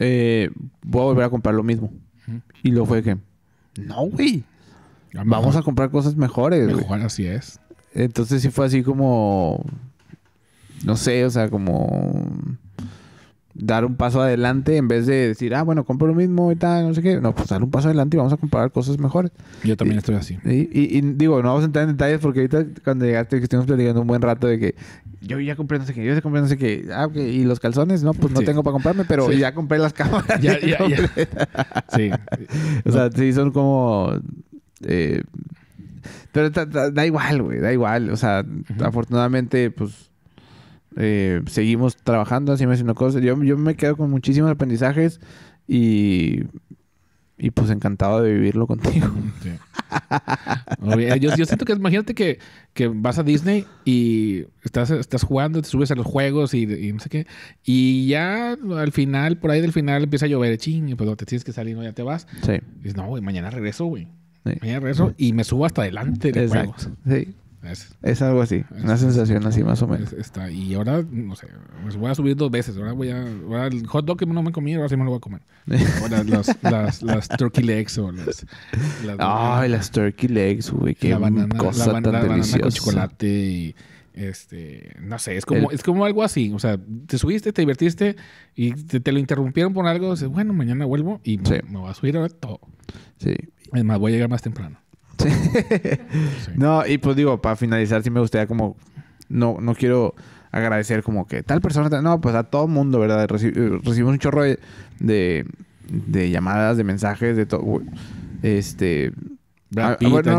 Eh, voy a volver a comprar lo mismo. Y luego fue que. No, güey. Vamos a comprar cosas mejores. así es. Entonces sí fue así como no sé, o sea, como dar un paso adelante en vez de decir, ah, bueno, compro lo mismo y tal, no sé qué. No, pues dar un paso adelante y vamos a comprar cosas mejores. Yo también estoy así. Y, digo, no vamos a entrar en detalles porque ahorita cuando llegaste que estuvimos platicando un buen rato de que yo ya compré no sé qué, yo ya compré no sé qué. Ah, ok. Y los calzones, no, pues no tengo para comprarme, pero ya compré las cámaras. Ya, ya, sí. o sea, sí son como... Eh, pero da, igual, güey, da igual. O sea, afortunadamente, pues eh, seguimos trabajando, así me haciendo cosas. Yo, yo me quedo con muchísimos aprendizajes y y pues encantado de vivirlo contigo. yo, siento que, imagínate que, vas a Disney y estás, estás jugando, te subes a los juegos y, no sé qué. Y ya al final, por ahí del final empieza a llover, ching, y pues te tienes que salir, no, ya te vas. dices, no, mañana regreso, güey. Mañana regreso y me subo hasta adelante de Exacto. Sí. Es, algo así, una sensación así más o menos. Está, y ahora, no sé, pues voy a subir dos veces. Ahora voy a. Ahora el hot dog que no me comí, ahora sí me lo voy a comer. Ahora las, turkey legs o las. Ay, las turkey legs, güey, qué la banana, cosa tan deliciosa. con chocolate y. Este, no sé, es como, es como algo así. O sea, te subiste, te divertiste y te, lo interrumpieron por algo. Dices, bueno, mañana vuelvo y me, voy a subir ahora todo. Sí. además voy a llegar más temprano. No, y pues digo, para finalizar, si me gustaría como, no, no quiero agradecer como que tal persona, no, pues a todo mundo, ¿verdad? Reci eh, recibimos un chorro de, de, llamadas, de mensajes, de todo. Este... Ah, bueno,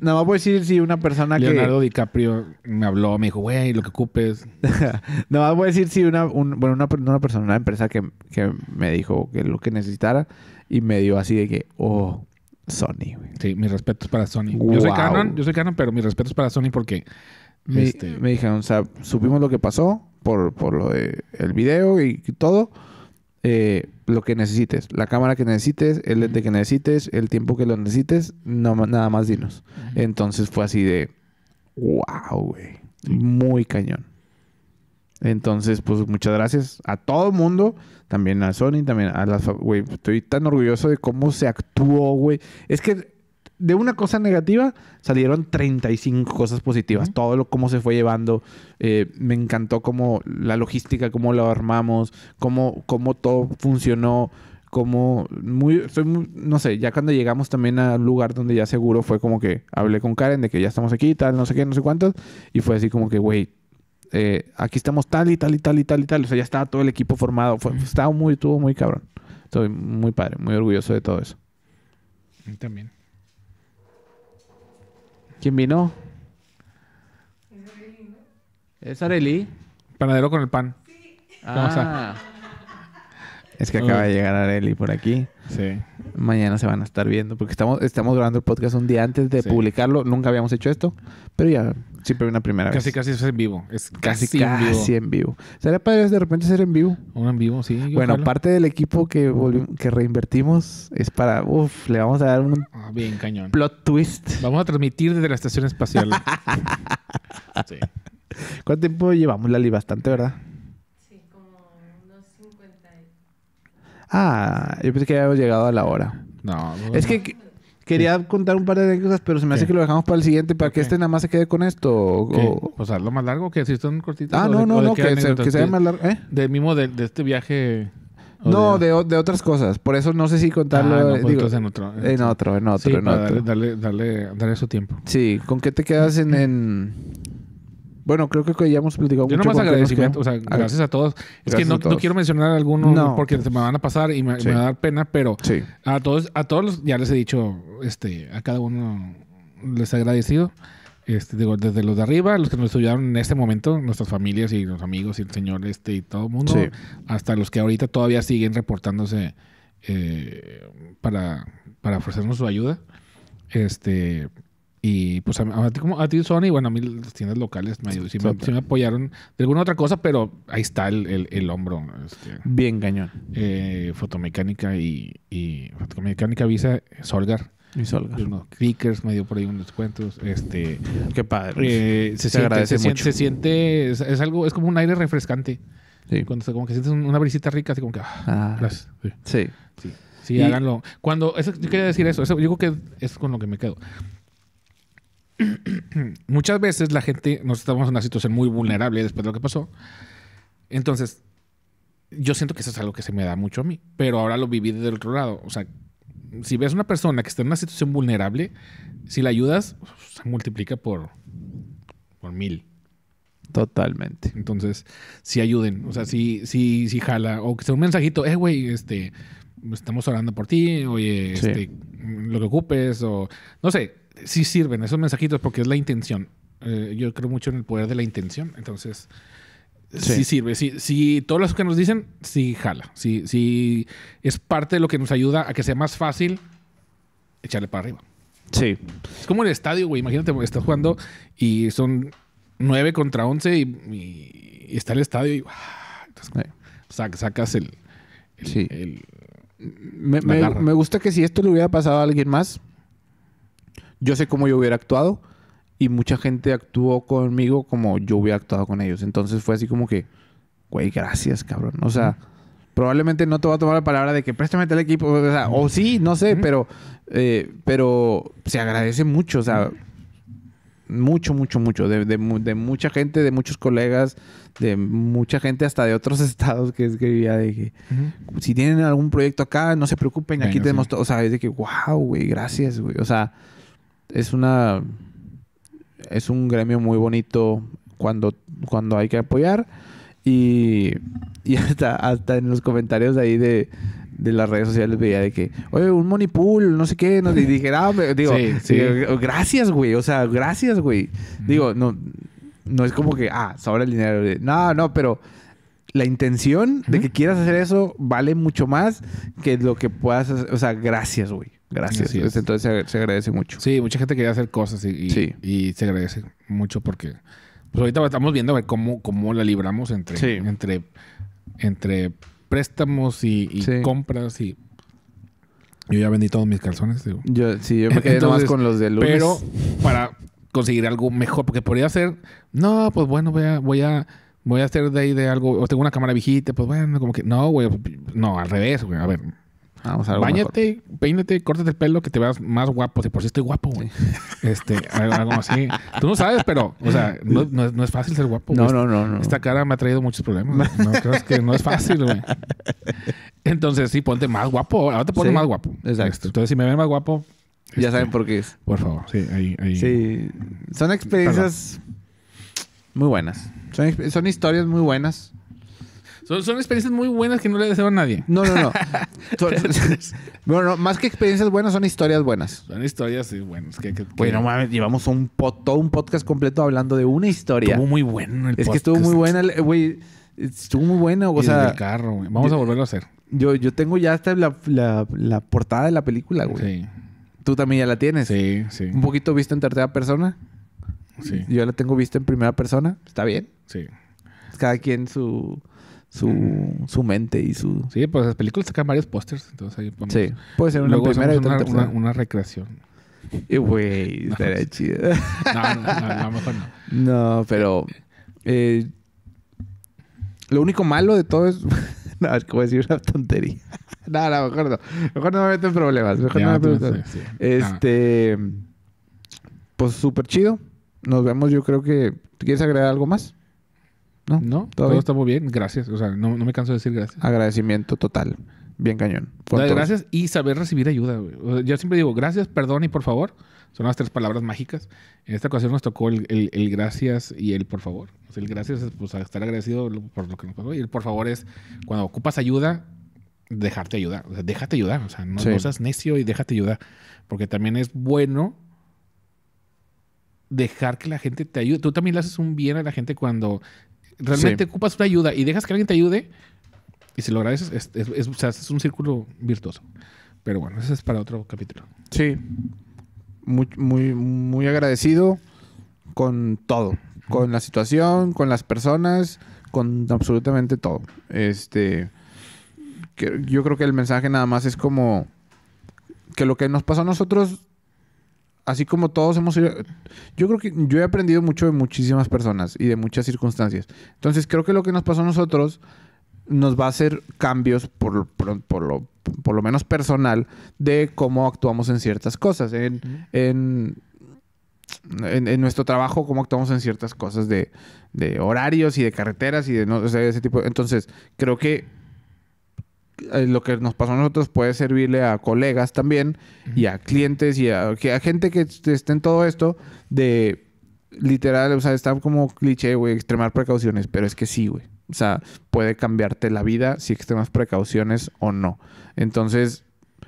no, voy a decir si una persona Leonardo que... DiCaprio me habló, me dijo, güey, lo que ocupes. no, voy a decir si una... bueno, una, una persona, una empresa que, que me dijo que lo que necesitara y me dio así de que, oh Sony, güey. Sí, mis respetos para Sony. Yo soy Canon, yo soy Canon, pero mis respetos para Sony porque me, este, dijeron, o sea, supimos lo que pasó por, lo de el video y todo. Eh, lo que necesites, la cámara que necesites, el lente que necesites, el tiempo que lo necesites, nada más dinos. Entonces fue así de wow, güey. Muy cañón. Entonces, pues muchas gracias a todo el mundo, también a Sony, también a las... Güey, estoy tan orgulloso de cómo se actuó, güey. Es que de una cosa negativa salieron 35 cosas positivas. Todo lo cómo se fue llevando. Eh, me encantó cómo la logística, cómo lo armamos, cómo, todo funcionó. Como muy, no sé, ya cuando llegamos también al lugar donde ya seguro fue como que hablé con Karen de que ya estamos aquí, tal, no sé qué, no sé cuántos, y fue así como que, güey, eh, aquí estamos tal y tal y tal y tal y tal. O sea, ya estaba todo el equipo formado. estaba muy, estuvo muy cabrón. Estoy muy padre, muy orgulloso de todo eso. también. ¿Quién vino? Es Areli. Panadero con el pan. Sí. Ah. Es que acaba de llegar Areli por aquí. Sí. Mañana se van a estar viendo. Porque estamos, estamos grabando el podcast un día antes de publicarlo. Nunca habíamos hecho esto. Pero ya, siempre una primera vez. Casi casi es en vivo. Es casi, casi, en, vivo. en vivo. ¿Sería padre de repente ser en vivo? Un en vivo, sí. Bueno, parte del equipo que, que reinvertimos es para. Uf, le vamos a dar un. Ah, bien, cañón. Plot twist. Vamos a transmitir desde la estación espacial. ¿Cuánto tiempo llevamos, Lali? Bastante, ¿verdad? Ah, yo pensé que habíamos llegado a la hora. No, no Es que quería contar un par de cosas, pero se me hace que lo dejamos para el siguiente, para que este nada más se quede con esto. o- sea, lo más largo que si son cortitas. Ah, no, no, no, que sea más largo. ¿eh? mismo de, este viaje. No, de, otras cosas. Por eso no sé si contarlo. Ah, no, pues en otro. en otro, en otro, sí, en otro. darle, su tiempo. Sí, ¿con qué te quedas en, bueno, creo que ya hemos platicado mucho. Yo nomás agradecimiento, o sea, gracias a todos. es que no, quiero mencionar alguno porque se me van a pasar y me, va a dar pena, pero a todos, a todos ya les he dicho, este, a cada uno les he agradecido. Este, desde los de arriba, los que nos ayudaron en este momento, nuestras familias y los amigos y el señor este y todo el mundo, hasta los que ahorita todavía siguen reportándose eh, para, para ofrecernos su ayuda. Este, y pues a, ti, como, a ti Sony, bueno, a mí las tiendas locales me, me, apoyaron de alguna otra cosa, pero ahí está el, hombro. Este, Bien cañón. Eh, fotomecánica y, Fotomecánica Visa Solgar. Y Solgar. me dio por ahí unos cuentos Este, Qué padre. Eh, se, siente, agradece se, siente, es, algo, es como un aire refrescante. Sí. Cuando como que sientes una brisita rica, así como que. Ah, ah Sí. Sí, háganlo. Cuando, eso, yo quería decir eso, eso, yo creo que es con lo que me quedo. muchas veces la gente, nos estamos en una situación muy vulnerable después de lo que pasó. Entonces, yo siento que eso es algo que se me da mucho a mí, pero ahora lo viví desde el otro lado. O sea, si ves una persona que está en una situación vulnerable, si la ayudas, se multiplica por, por mil. Totalmente. Entonces, si ayuden, o sea, si, si, si jala, o que sea un mensajito, eh, güey, este, estamos orando por ti, oye, este, lo que ocupes, o no sé, sí sirven esos mensajitos porque es la intención. Eh, yo creo mucho en el poder de la intención, entonces sí, sirve. Sí, si todo lo que nos dicen, sí jala. Sí, es parte de lo que nos ayuda a que sea más fácil echarle para arriba. Sí. Es como el estadio, güey. Imagínate, estás jugando y son 9 contra 11 y, está el estadio y ah, sacas el... sí. me, me gusta que si esto le hubiera pasado a alguien más, yo sé cómo yo hubiera actuado y mucha gente actuó conmigo como yo hubiera actuado con ellos. Entonces fue así como que, güey, gracias, cabrón. O sea, probablemente no te va a tomar la palabra de que préstame el equipo, o, sea, o sí, no sé, pero, eh, pero se agradece mucho, o sea, mucho, mucho, mucho, de, de, mucha gente, de muchos colegas, de mucha gente hasta de otros estados que escribía, de que si tienen algún proyecto acá, no se preocupen, aquí tenemos todo, o sea, es de que, wow, güey, gracias, güey, o sea, es una es un gremio muy bonito cuando, cuando hay que apoyar. Y, hasta, hasta en los comentarios de ahí de, las redes sociales veía de que, oye, un pool, no sé qué, nos dije, ah, digo, gracias, güey, o sea, gracias, güey. Digo, no, no es como que, ah, sobra el dinero. No, no, pero la intención de que quieras hacer eso vale mucho más que lo que puedas hacer, o sea, gracias, güey. Gracias. Entonces, se, agradece mucho. Sí, mucha gente quería hacer cosas y, se agradece mucho porque pues ahorita estamos viendo a ver cómo, la libramos entre, entre, entre préstamos y, compras y yo ya vendí todos mis calzones. Digo. Yo, sí, yo me quedé nomás con los de lunes. Pero para conseguir algo mejor, porque podría ser, no, pues bueno, voy a, voy a, voy a hacer de ahí de algo, tengo una cámara viejita, pues bueno, como que, no, güey, no, al revés, güey, a ver, Vamos ah, a algo Báñate, peínate, córtate el pelo que te veas más guapo. Si por si estoy guapo, güey. Este, algo, así. Tú no sabes, pero, o sea, no, es, fácil ser guapo. No, no, no, Esta cara me ha traído muchos problemas. No que no es fácil, güey. Entonces, sí, ponte más guapo. Ahora te pones más guapo. Exacto. Este, entonces, si me ven más guapo. Ya este, saben por qué es. Por favor, sí, ahí. ahí. Sí. Son experiencias muy buenas. son historias muy buenas son, experiencias muy buenas que no le deseo a nadie. No, no, no. bueno, más que experiencias buenas, son historias buenas. Son historias buenas. Que, bueno, mames, llevamos un todo un podcast completo hablando de una historia. Estuvo muy bueno el podcast. Es que estuvo muy buena, güey. Estuvo muy buena, El carro, güey. Vamos a volverlo a hacer. Yo, yo tengo ya hasta la, portada de la película, güey. Sí. Tú también ya la tienes. Sí, sí. Un poquito visto en tercera persona. Sí. Yo la tengo vista en primera persona. Está bien. Sí. Cada quien su su, su mente y su... Sí, pues las películas sacan varios pósters, entonces ahí podemos... Sí, puede ser una primera una, una, recreación. Y eh, güey, estaría no, chido. No, no, no, a lo mejor no. No, pero... Eh, lo único malo de todo es... no, es como decir una tontería. no, no, mejor no. Mejor no me meto en problemas. Mejor no me meto Este... Pues súper chido. Nos vemos, yo creo que... ¿Quieres agregar algo más? No, todo, está muy bien. Gracias. O sea, no, me canso de decir gracias. Agradecimiento total. Bien cañón. gracias y saber recibir ayuda. yo siempre digo gracias, perdón y por favor. Son las tres palabras mágicas. En esta ocasión nos tocó el, gracias y el por favor. el gracias es pues, estar agradecido por lo que nos pasó. Y el por favor es cuando ocupas ayuda, dejarte ayudar. O sea, déjate ayudar. O sea, no, no seas necio y déjate ayudar. Porque también es bueno dejar que la gente te ayude. Tú también le haces un bien a la gente cuando realmente ocupas una ayuda y dejas que alguien te ayude y si lo agradeces, es, es, es, o sea, es un círculo virtuoso. Pero bueno, ese es para otro capítulo. Sí. Muy, muy, muy agradecido con todo. Con la situación, con las personas, con absolutamente todo. Este. yo creo que el mensaje nada más es como. Que lo que nos pasó a nosotros así como todos hemos ido, yo creo que yo he aprendido mucho de muchísimas personas y de muchas circunstancias. Entonces creo que lo que nos pasó a nosotros nos va a hacer cambios por, por, lo, por lo menos personal de cómo actuamos en ciertas cosas, en, nuestro trabajo, cómo actuamos en ciertas cosas de, de horarios y de carreteras y de ese tipo. Entonces creo que eh, lo que nos pasó a nosotros puede servirle a colegas también y a clientes y a, a, gente que esté en todo esto de literal, o sea, está como cliché, güey, extremar precauciones, pero es que sí, güey. O sea, puede cambiarte la vida si extremas precauciones o no. Entonces,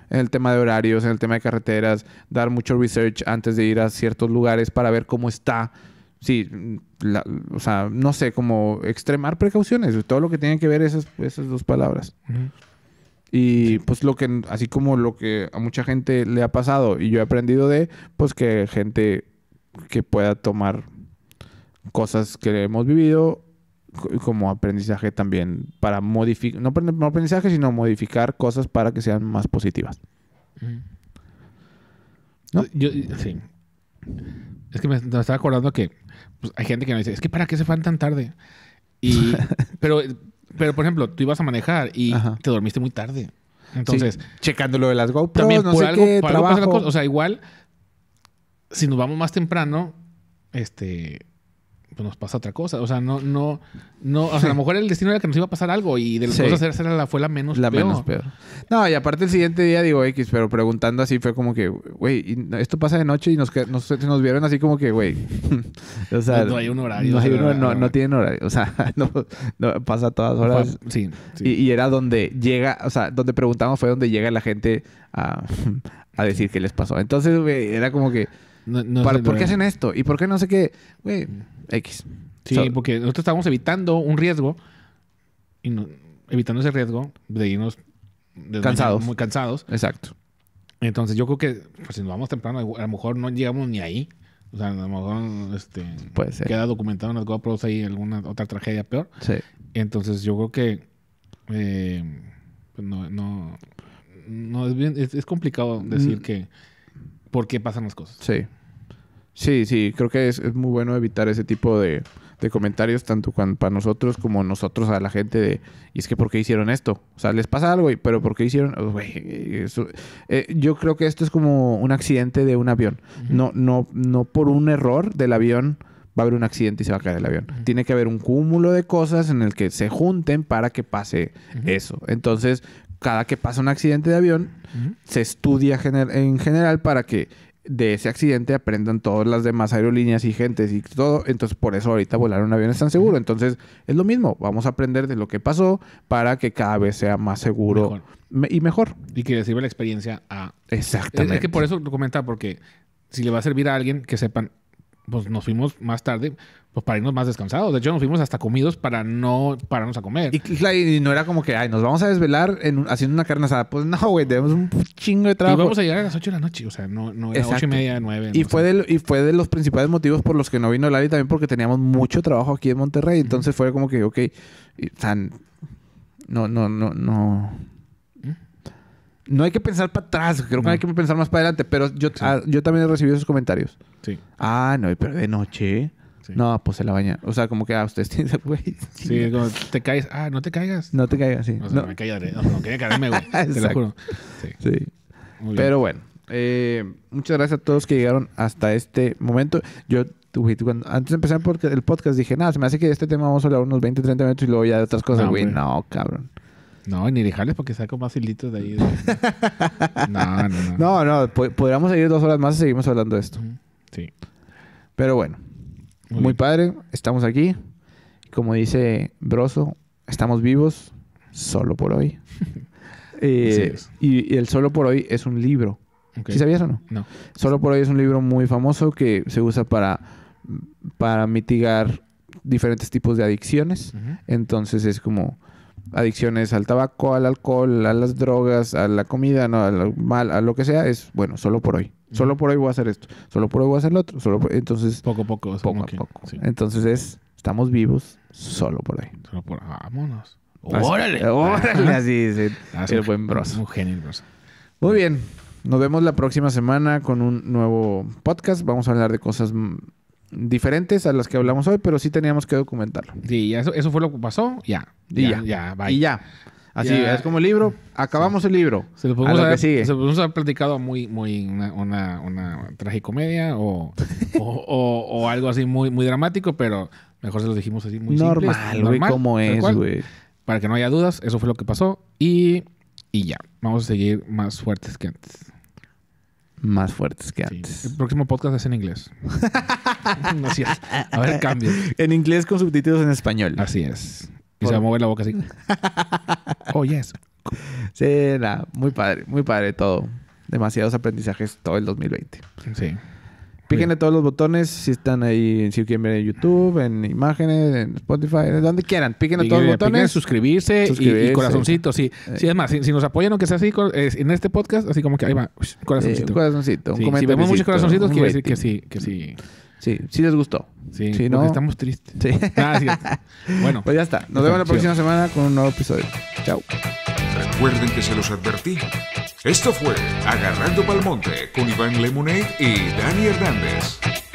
en el tema de horarios, en el tema de carreteras, dar mucho research antes de ir a ciertos lugares para ver cómo está. Sí, o sea, no sé, como extremar precauciones, todo lo que tiene que ver esas, esas dos palabras. Y pues lo que, así como lo que a mucha gente le ha pasado y yo he aprendido de, pues que gente que pueda tomar cosas que hemos vivido como aprendizaje también para modificar, no, aprendizaje, sino modificar cosas para que sean más positivas. Mm. ¿No? sí. Es que me, estaba acordando que pues, hay gente que me dice, es que ¿para qué se van tan tarde? Y, pero pero, por ejemplo, tú ibas a manejar y te dormiste muy tarde. Entonces, checando lo de las GoPros, también por algo, O sea, igual, si nos vamos más temprano, este, pues nos pasa otra cosa. O sea, no, no, no. O sea, a lo mejor el destino era que nos iba a pasar algo y de las sí. a hacer la, fue la menos la menos peor. No, y aparte el siguiente día digo X, pero preguntando así fue como que, güey, esto pasa de noche y nos, nos, nos vieron así como que, güey. o sea, no, hay un horario. No, no, tienen horario. O sea, no, pasa a todas horas. sí. Y, era donde llega, o sea, donde preguntamos fue donde llega la gente a, a decir qué les pasó. Entonces, güey, era como que. ¿Por qué hacen esto? ¿Y por qué no sé qué? Mm. X. Sí, porque nosotros estábamos evitando un riesgo y evitando ese riesgo de irnos cansados. Muy cansados. Exacto. Entonces yo creo que pues, si nos vamos temprano, a lo mejor no llegamos ni ahí. O sea, a lo mejor este, queda documentado en las GoPros ahí alguna otra tragedia peor. Sí. Entonces yo creo que eh, pues, no, es, bien, es, complicado decir mm. que por qué pasan las cosas. Sí. Sí, sí, creo que es, muy bueno evitar ese tipo de, comentarios, tanto para nosotros como nosotros a la gente de, y es que ¿por qué hicieron esto? O sea, les pasa algo, pero ¿por qué hicieron? Oh, eh, yo creo que esto es como un accidente de un avión. No, no, no por un error del avión va a haber un accidente y se va a caer el avión. Tiene que haber un cúmulo de cosas en el que se junten para que pase eso. Entonces, cada que pasa un accidente de avión, se estudia en general para que de ese accidente aprendan todas las demás aerolíneas y gentes y todo. Entonces, por eso ahorita volar un avión es tan seguro. Entonces, es lo mismo. Vamos a aprender de lo que pasó para que cada vez sea más seguro y mejor. Y que le sirva la experiencia a... Exactamente. es que por eso lo comentaba, porque si le va a servir a alguien, que sepan pues nos fuimos más tarde pues para irnos más descansados. De hecho, nos fuimos hasta comidos para no pararnos a comer. Y, no era como que, ay, nos vamos a desvelar haciendo una carne asada. Pues no, güey, tenemos un chingo de trabajo. Y vamos a llegar a las 8 de la noche, o sea, no, no era 8 y media, 9. Y, fue de, y fue de los principales motivos por los que no vino y también, porque teníamos mucho trabajo aquí en Monterrey. Entonces fue como que, ok, tan, no, no, no, no. No hay que pensar para atrás, creo que hay que pensar más para adelante, pero yo, ah, yo también he recibido esos comentarios. Sí. Ah, no, pero de noche. No, pues se la baña. O sea, como que, ah, ustedes tienen, güey. Sí, como te caes. Ah, no te caigas. No te caigas, sí. no. me callaré. No, no quería caerme, güey. te lo juro. Sí. Pero bueno, eh, muchas gracias a todos que llegaron hasta este momento. Yo antes de empezar el podcast dije, nada, se me hace que este tema vamos a hablar unos 20, 30 minutos y luego ya de otras cosas, güey. no, cabrón. No, ni dejarles porque saco más hilitos de ahí. no, no, no. No, no, podríamos seguir dos horas más y seguimos hablando de esto. Sí. Pero bueno, muy, padre, estamos aquí. Como dice Broso, estamos vivos solo por hoy. Eh, y, el solo por hoy es un libro. ¿Sí sabías o no? No. Solo por hoy es un libro muy famoso que se usa para, para mitigar diferentes tipos de adicciones. Entonces es como adicciones al tabaco, al alcohol, a las drogas, a la comida, no, a lo, mal, a lo que sea, es bueno, solo por hoy. Solo por hoy voy a hacer esto, solo por hoy voy a hacer lo otro, solo entonces poco a poco, poco a poco. Entonces es estamos vivos solo por hoy. Solo por vámonos. Órale. Órale, así ah, es el buen Muy bien. Nos vemos la próxima semana con un nuevo podcast. Vamos a hablar de cosas diferentes a las que hablamos hoy, pero sí teníamos que documentarlo. Sí, eso, eso fue lo que pasó, ya. ya, ya, Y ya. Así es como el libro, acabamos el libro. Se lo podemos, a sigue. Se lo podemos platicado muy, muy una, una, tragicomedia o, o, algo así muy, muy dramático, pero mejor se los dijimos así muy normal, normal, como es, güey. Para que no haya dudas, eso fue lo que pasó y, y ya. Vamos a seguir más fuertes que antes más fuertes que antes. El próximo podcast es en inglés. así es. A ver, cambio. En inglés con subtítulos en español. Así es. Y se va a mover la boca así. oh, yes. Sí, muy padre, muy padre todo. Demasiados aprendizajes todo el 2020. Sí. Píquenle todos los botones si están ahí, si quieren ver en YouTube, en imágenes, en Spotify, en donde quieran. Píquenle todos los botones. suscribirse, suscribirse. Y, y, Sí, eh. sí es más, si, nos apoyan, que sea así en este podcast, así como que ahí va, eh, corazoncito. un corazoncito, un Si vemos muchos corazoncitos, quiere decir que sí, que sí. Sí, sí les gustó. Sí, sí estamos tristes. Sí. Ah, Bueno. Pues ya está. Nos vemos la próxima semana con un nuevo episodio. Chao. Recuerden que se los advertí. Esto fue Agarrando Palmonte con Iván Lemonade y Dani Hernández.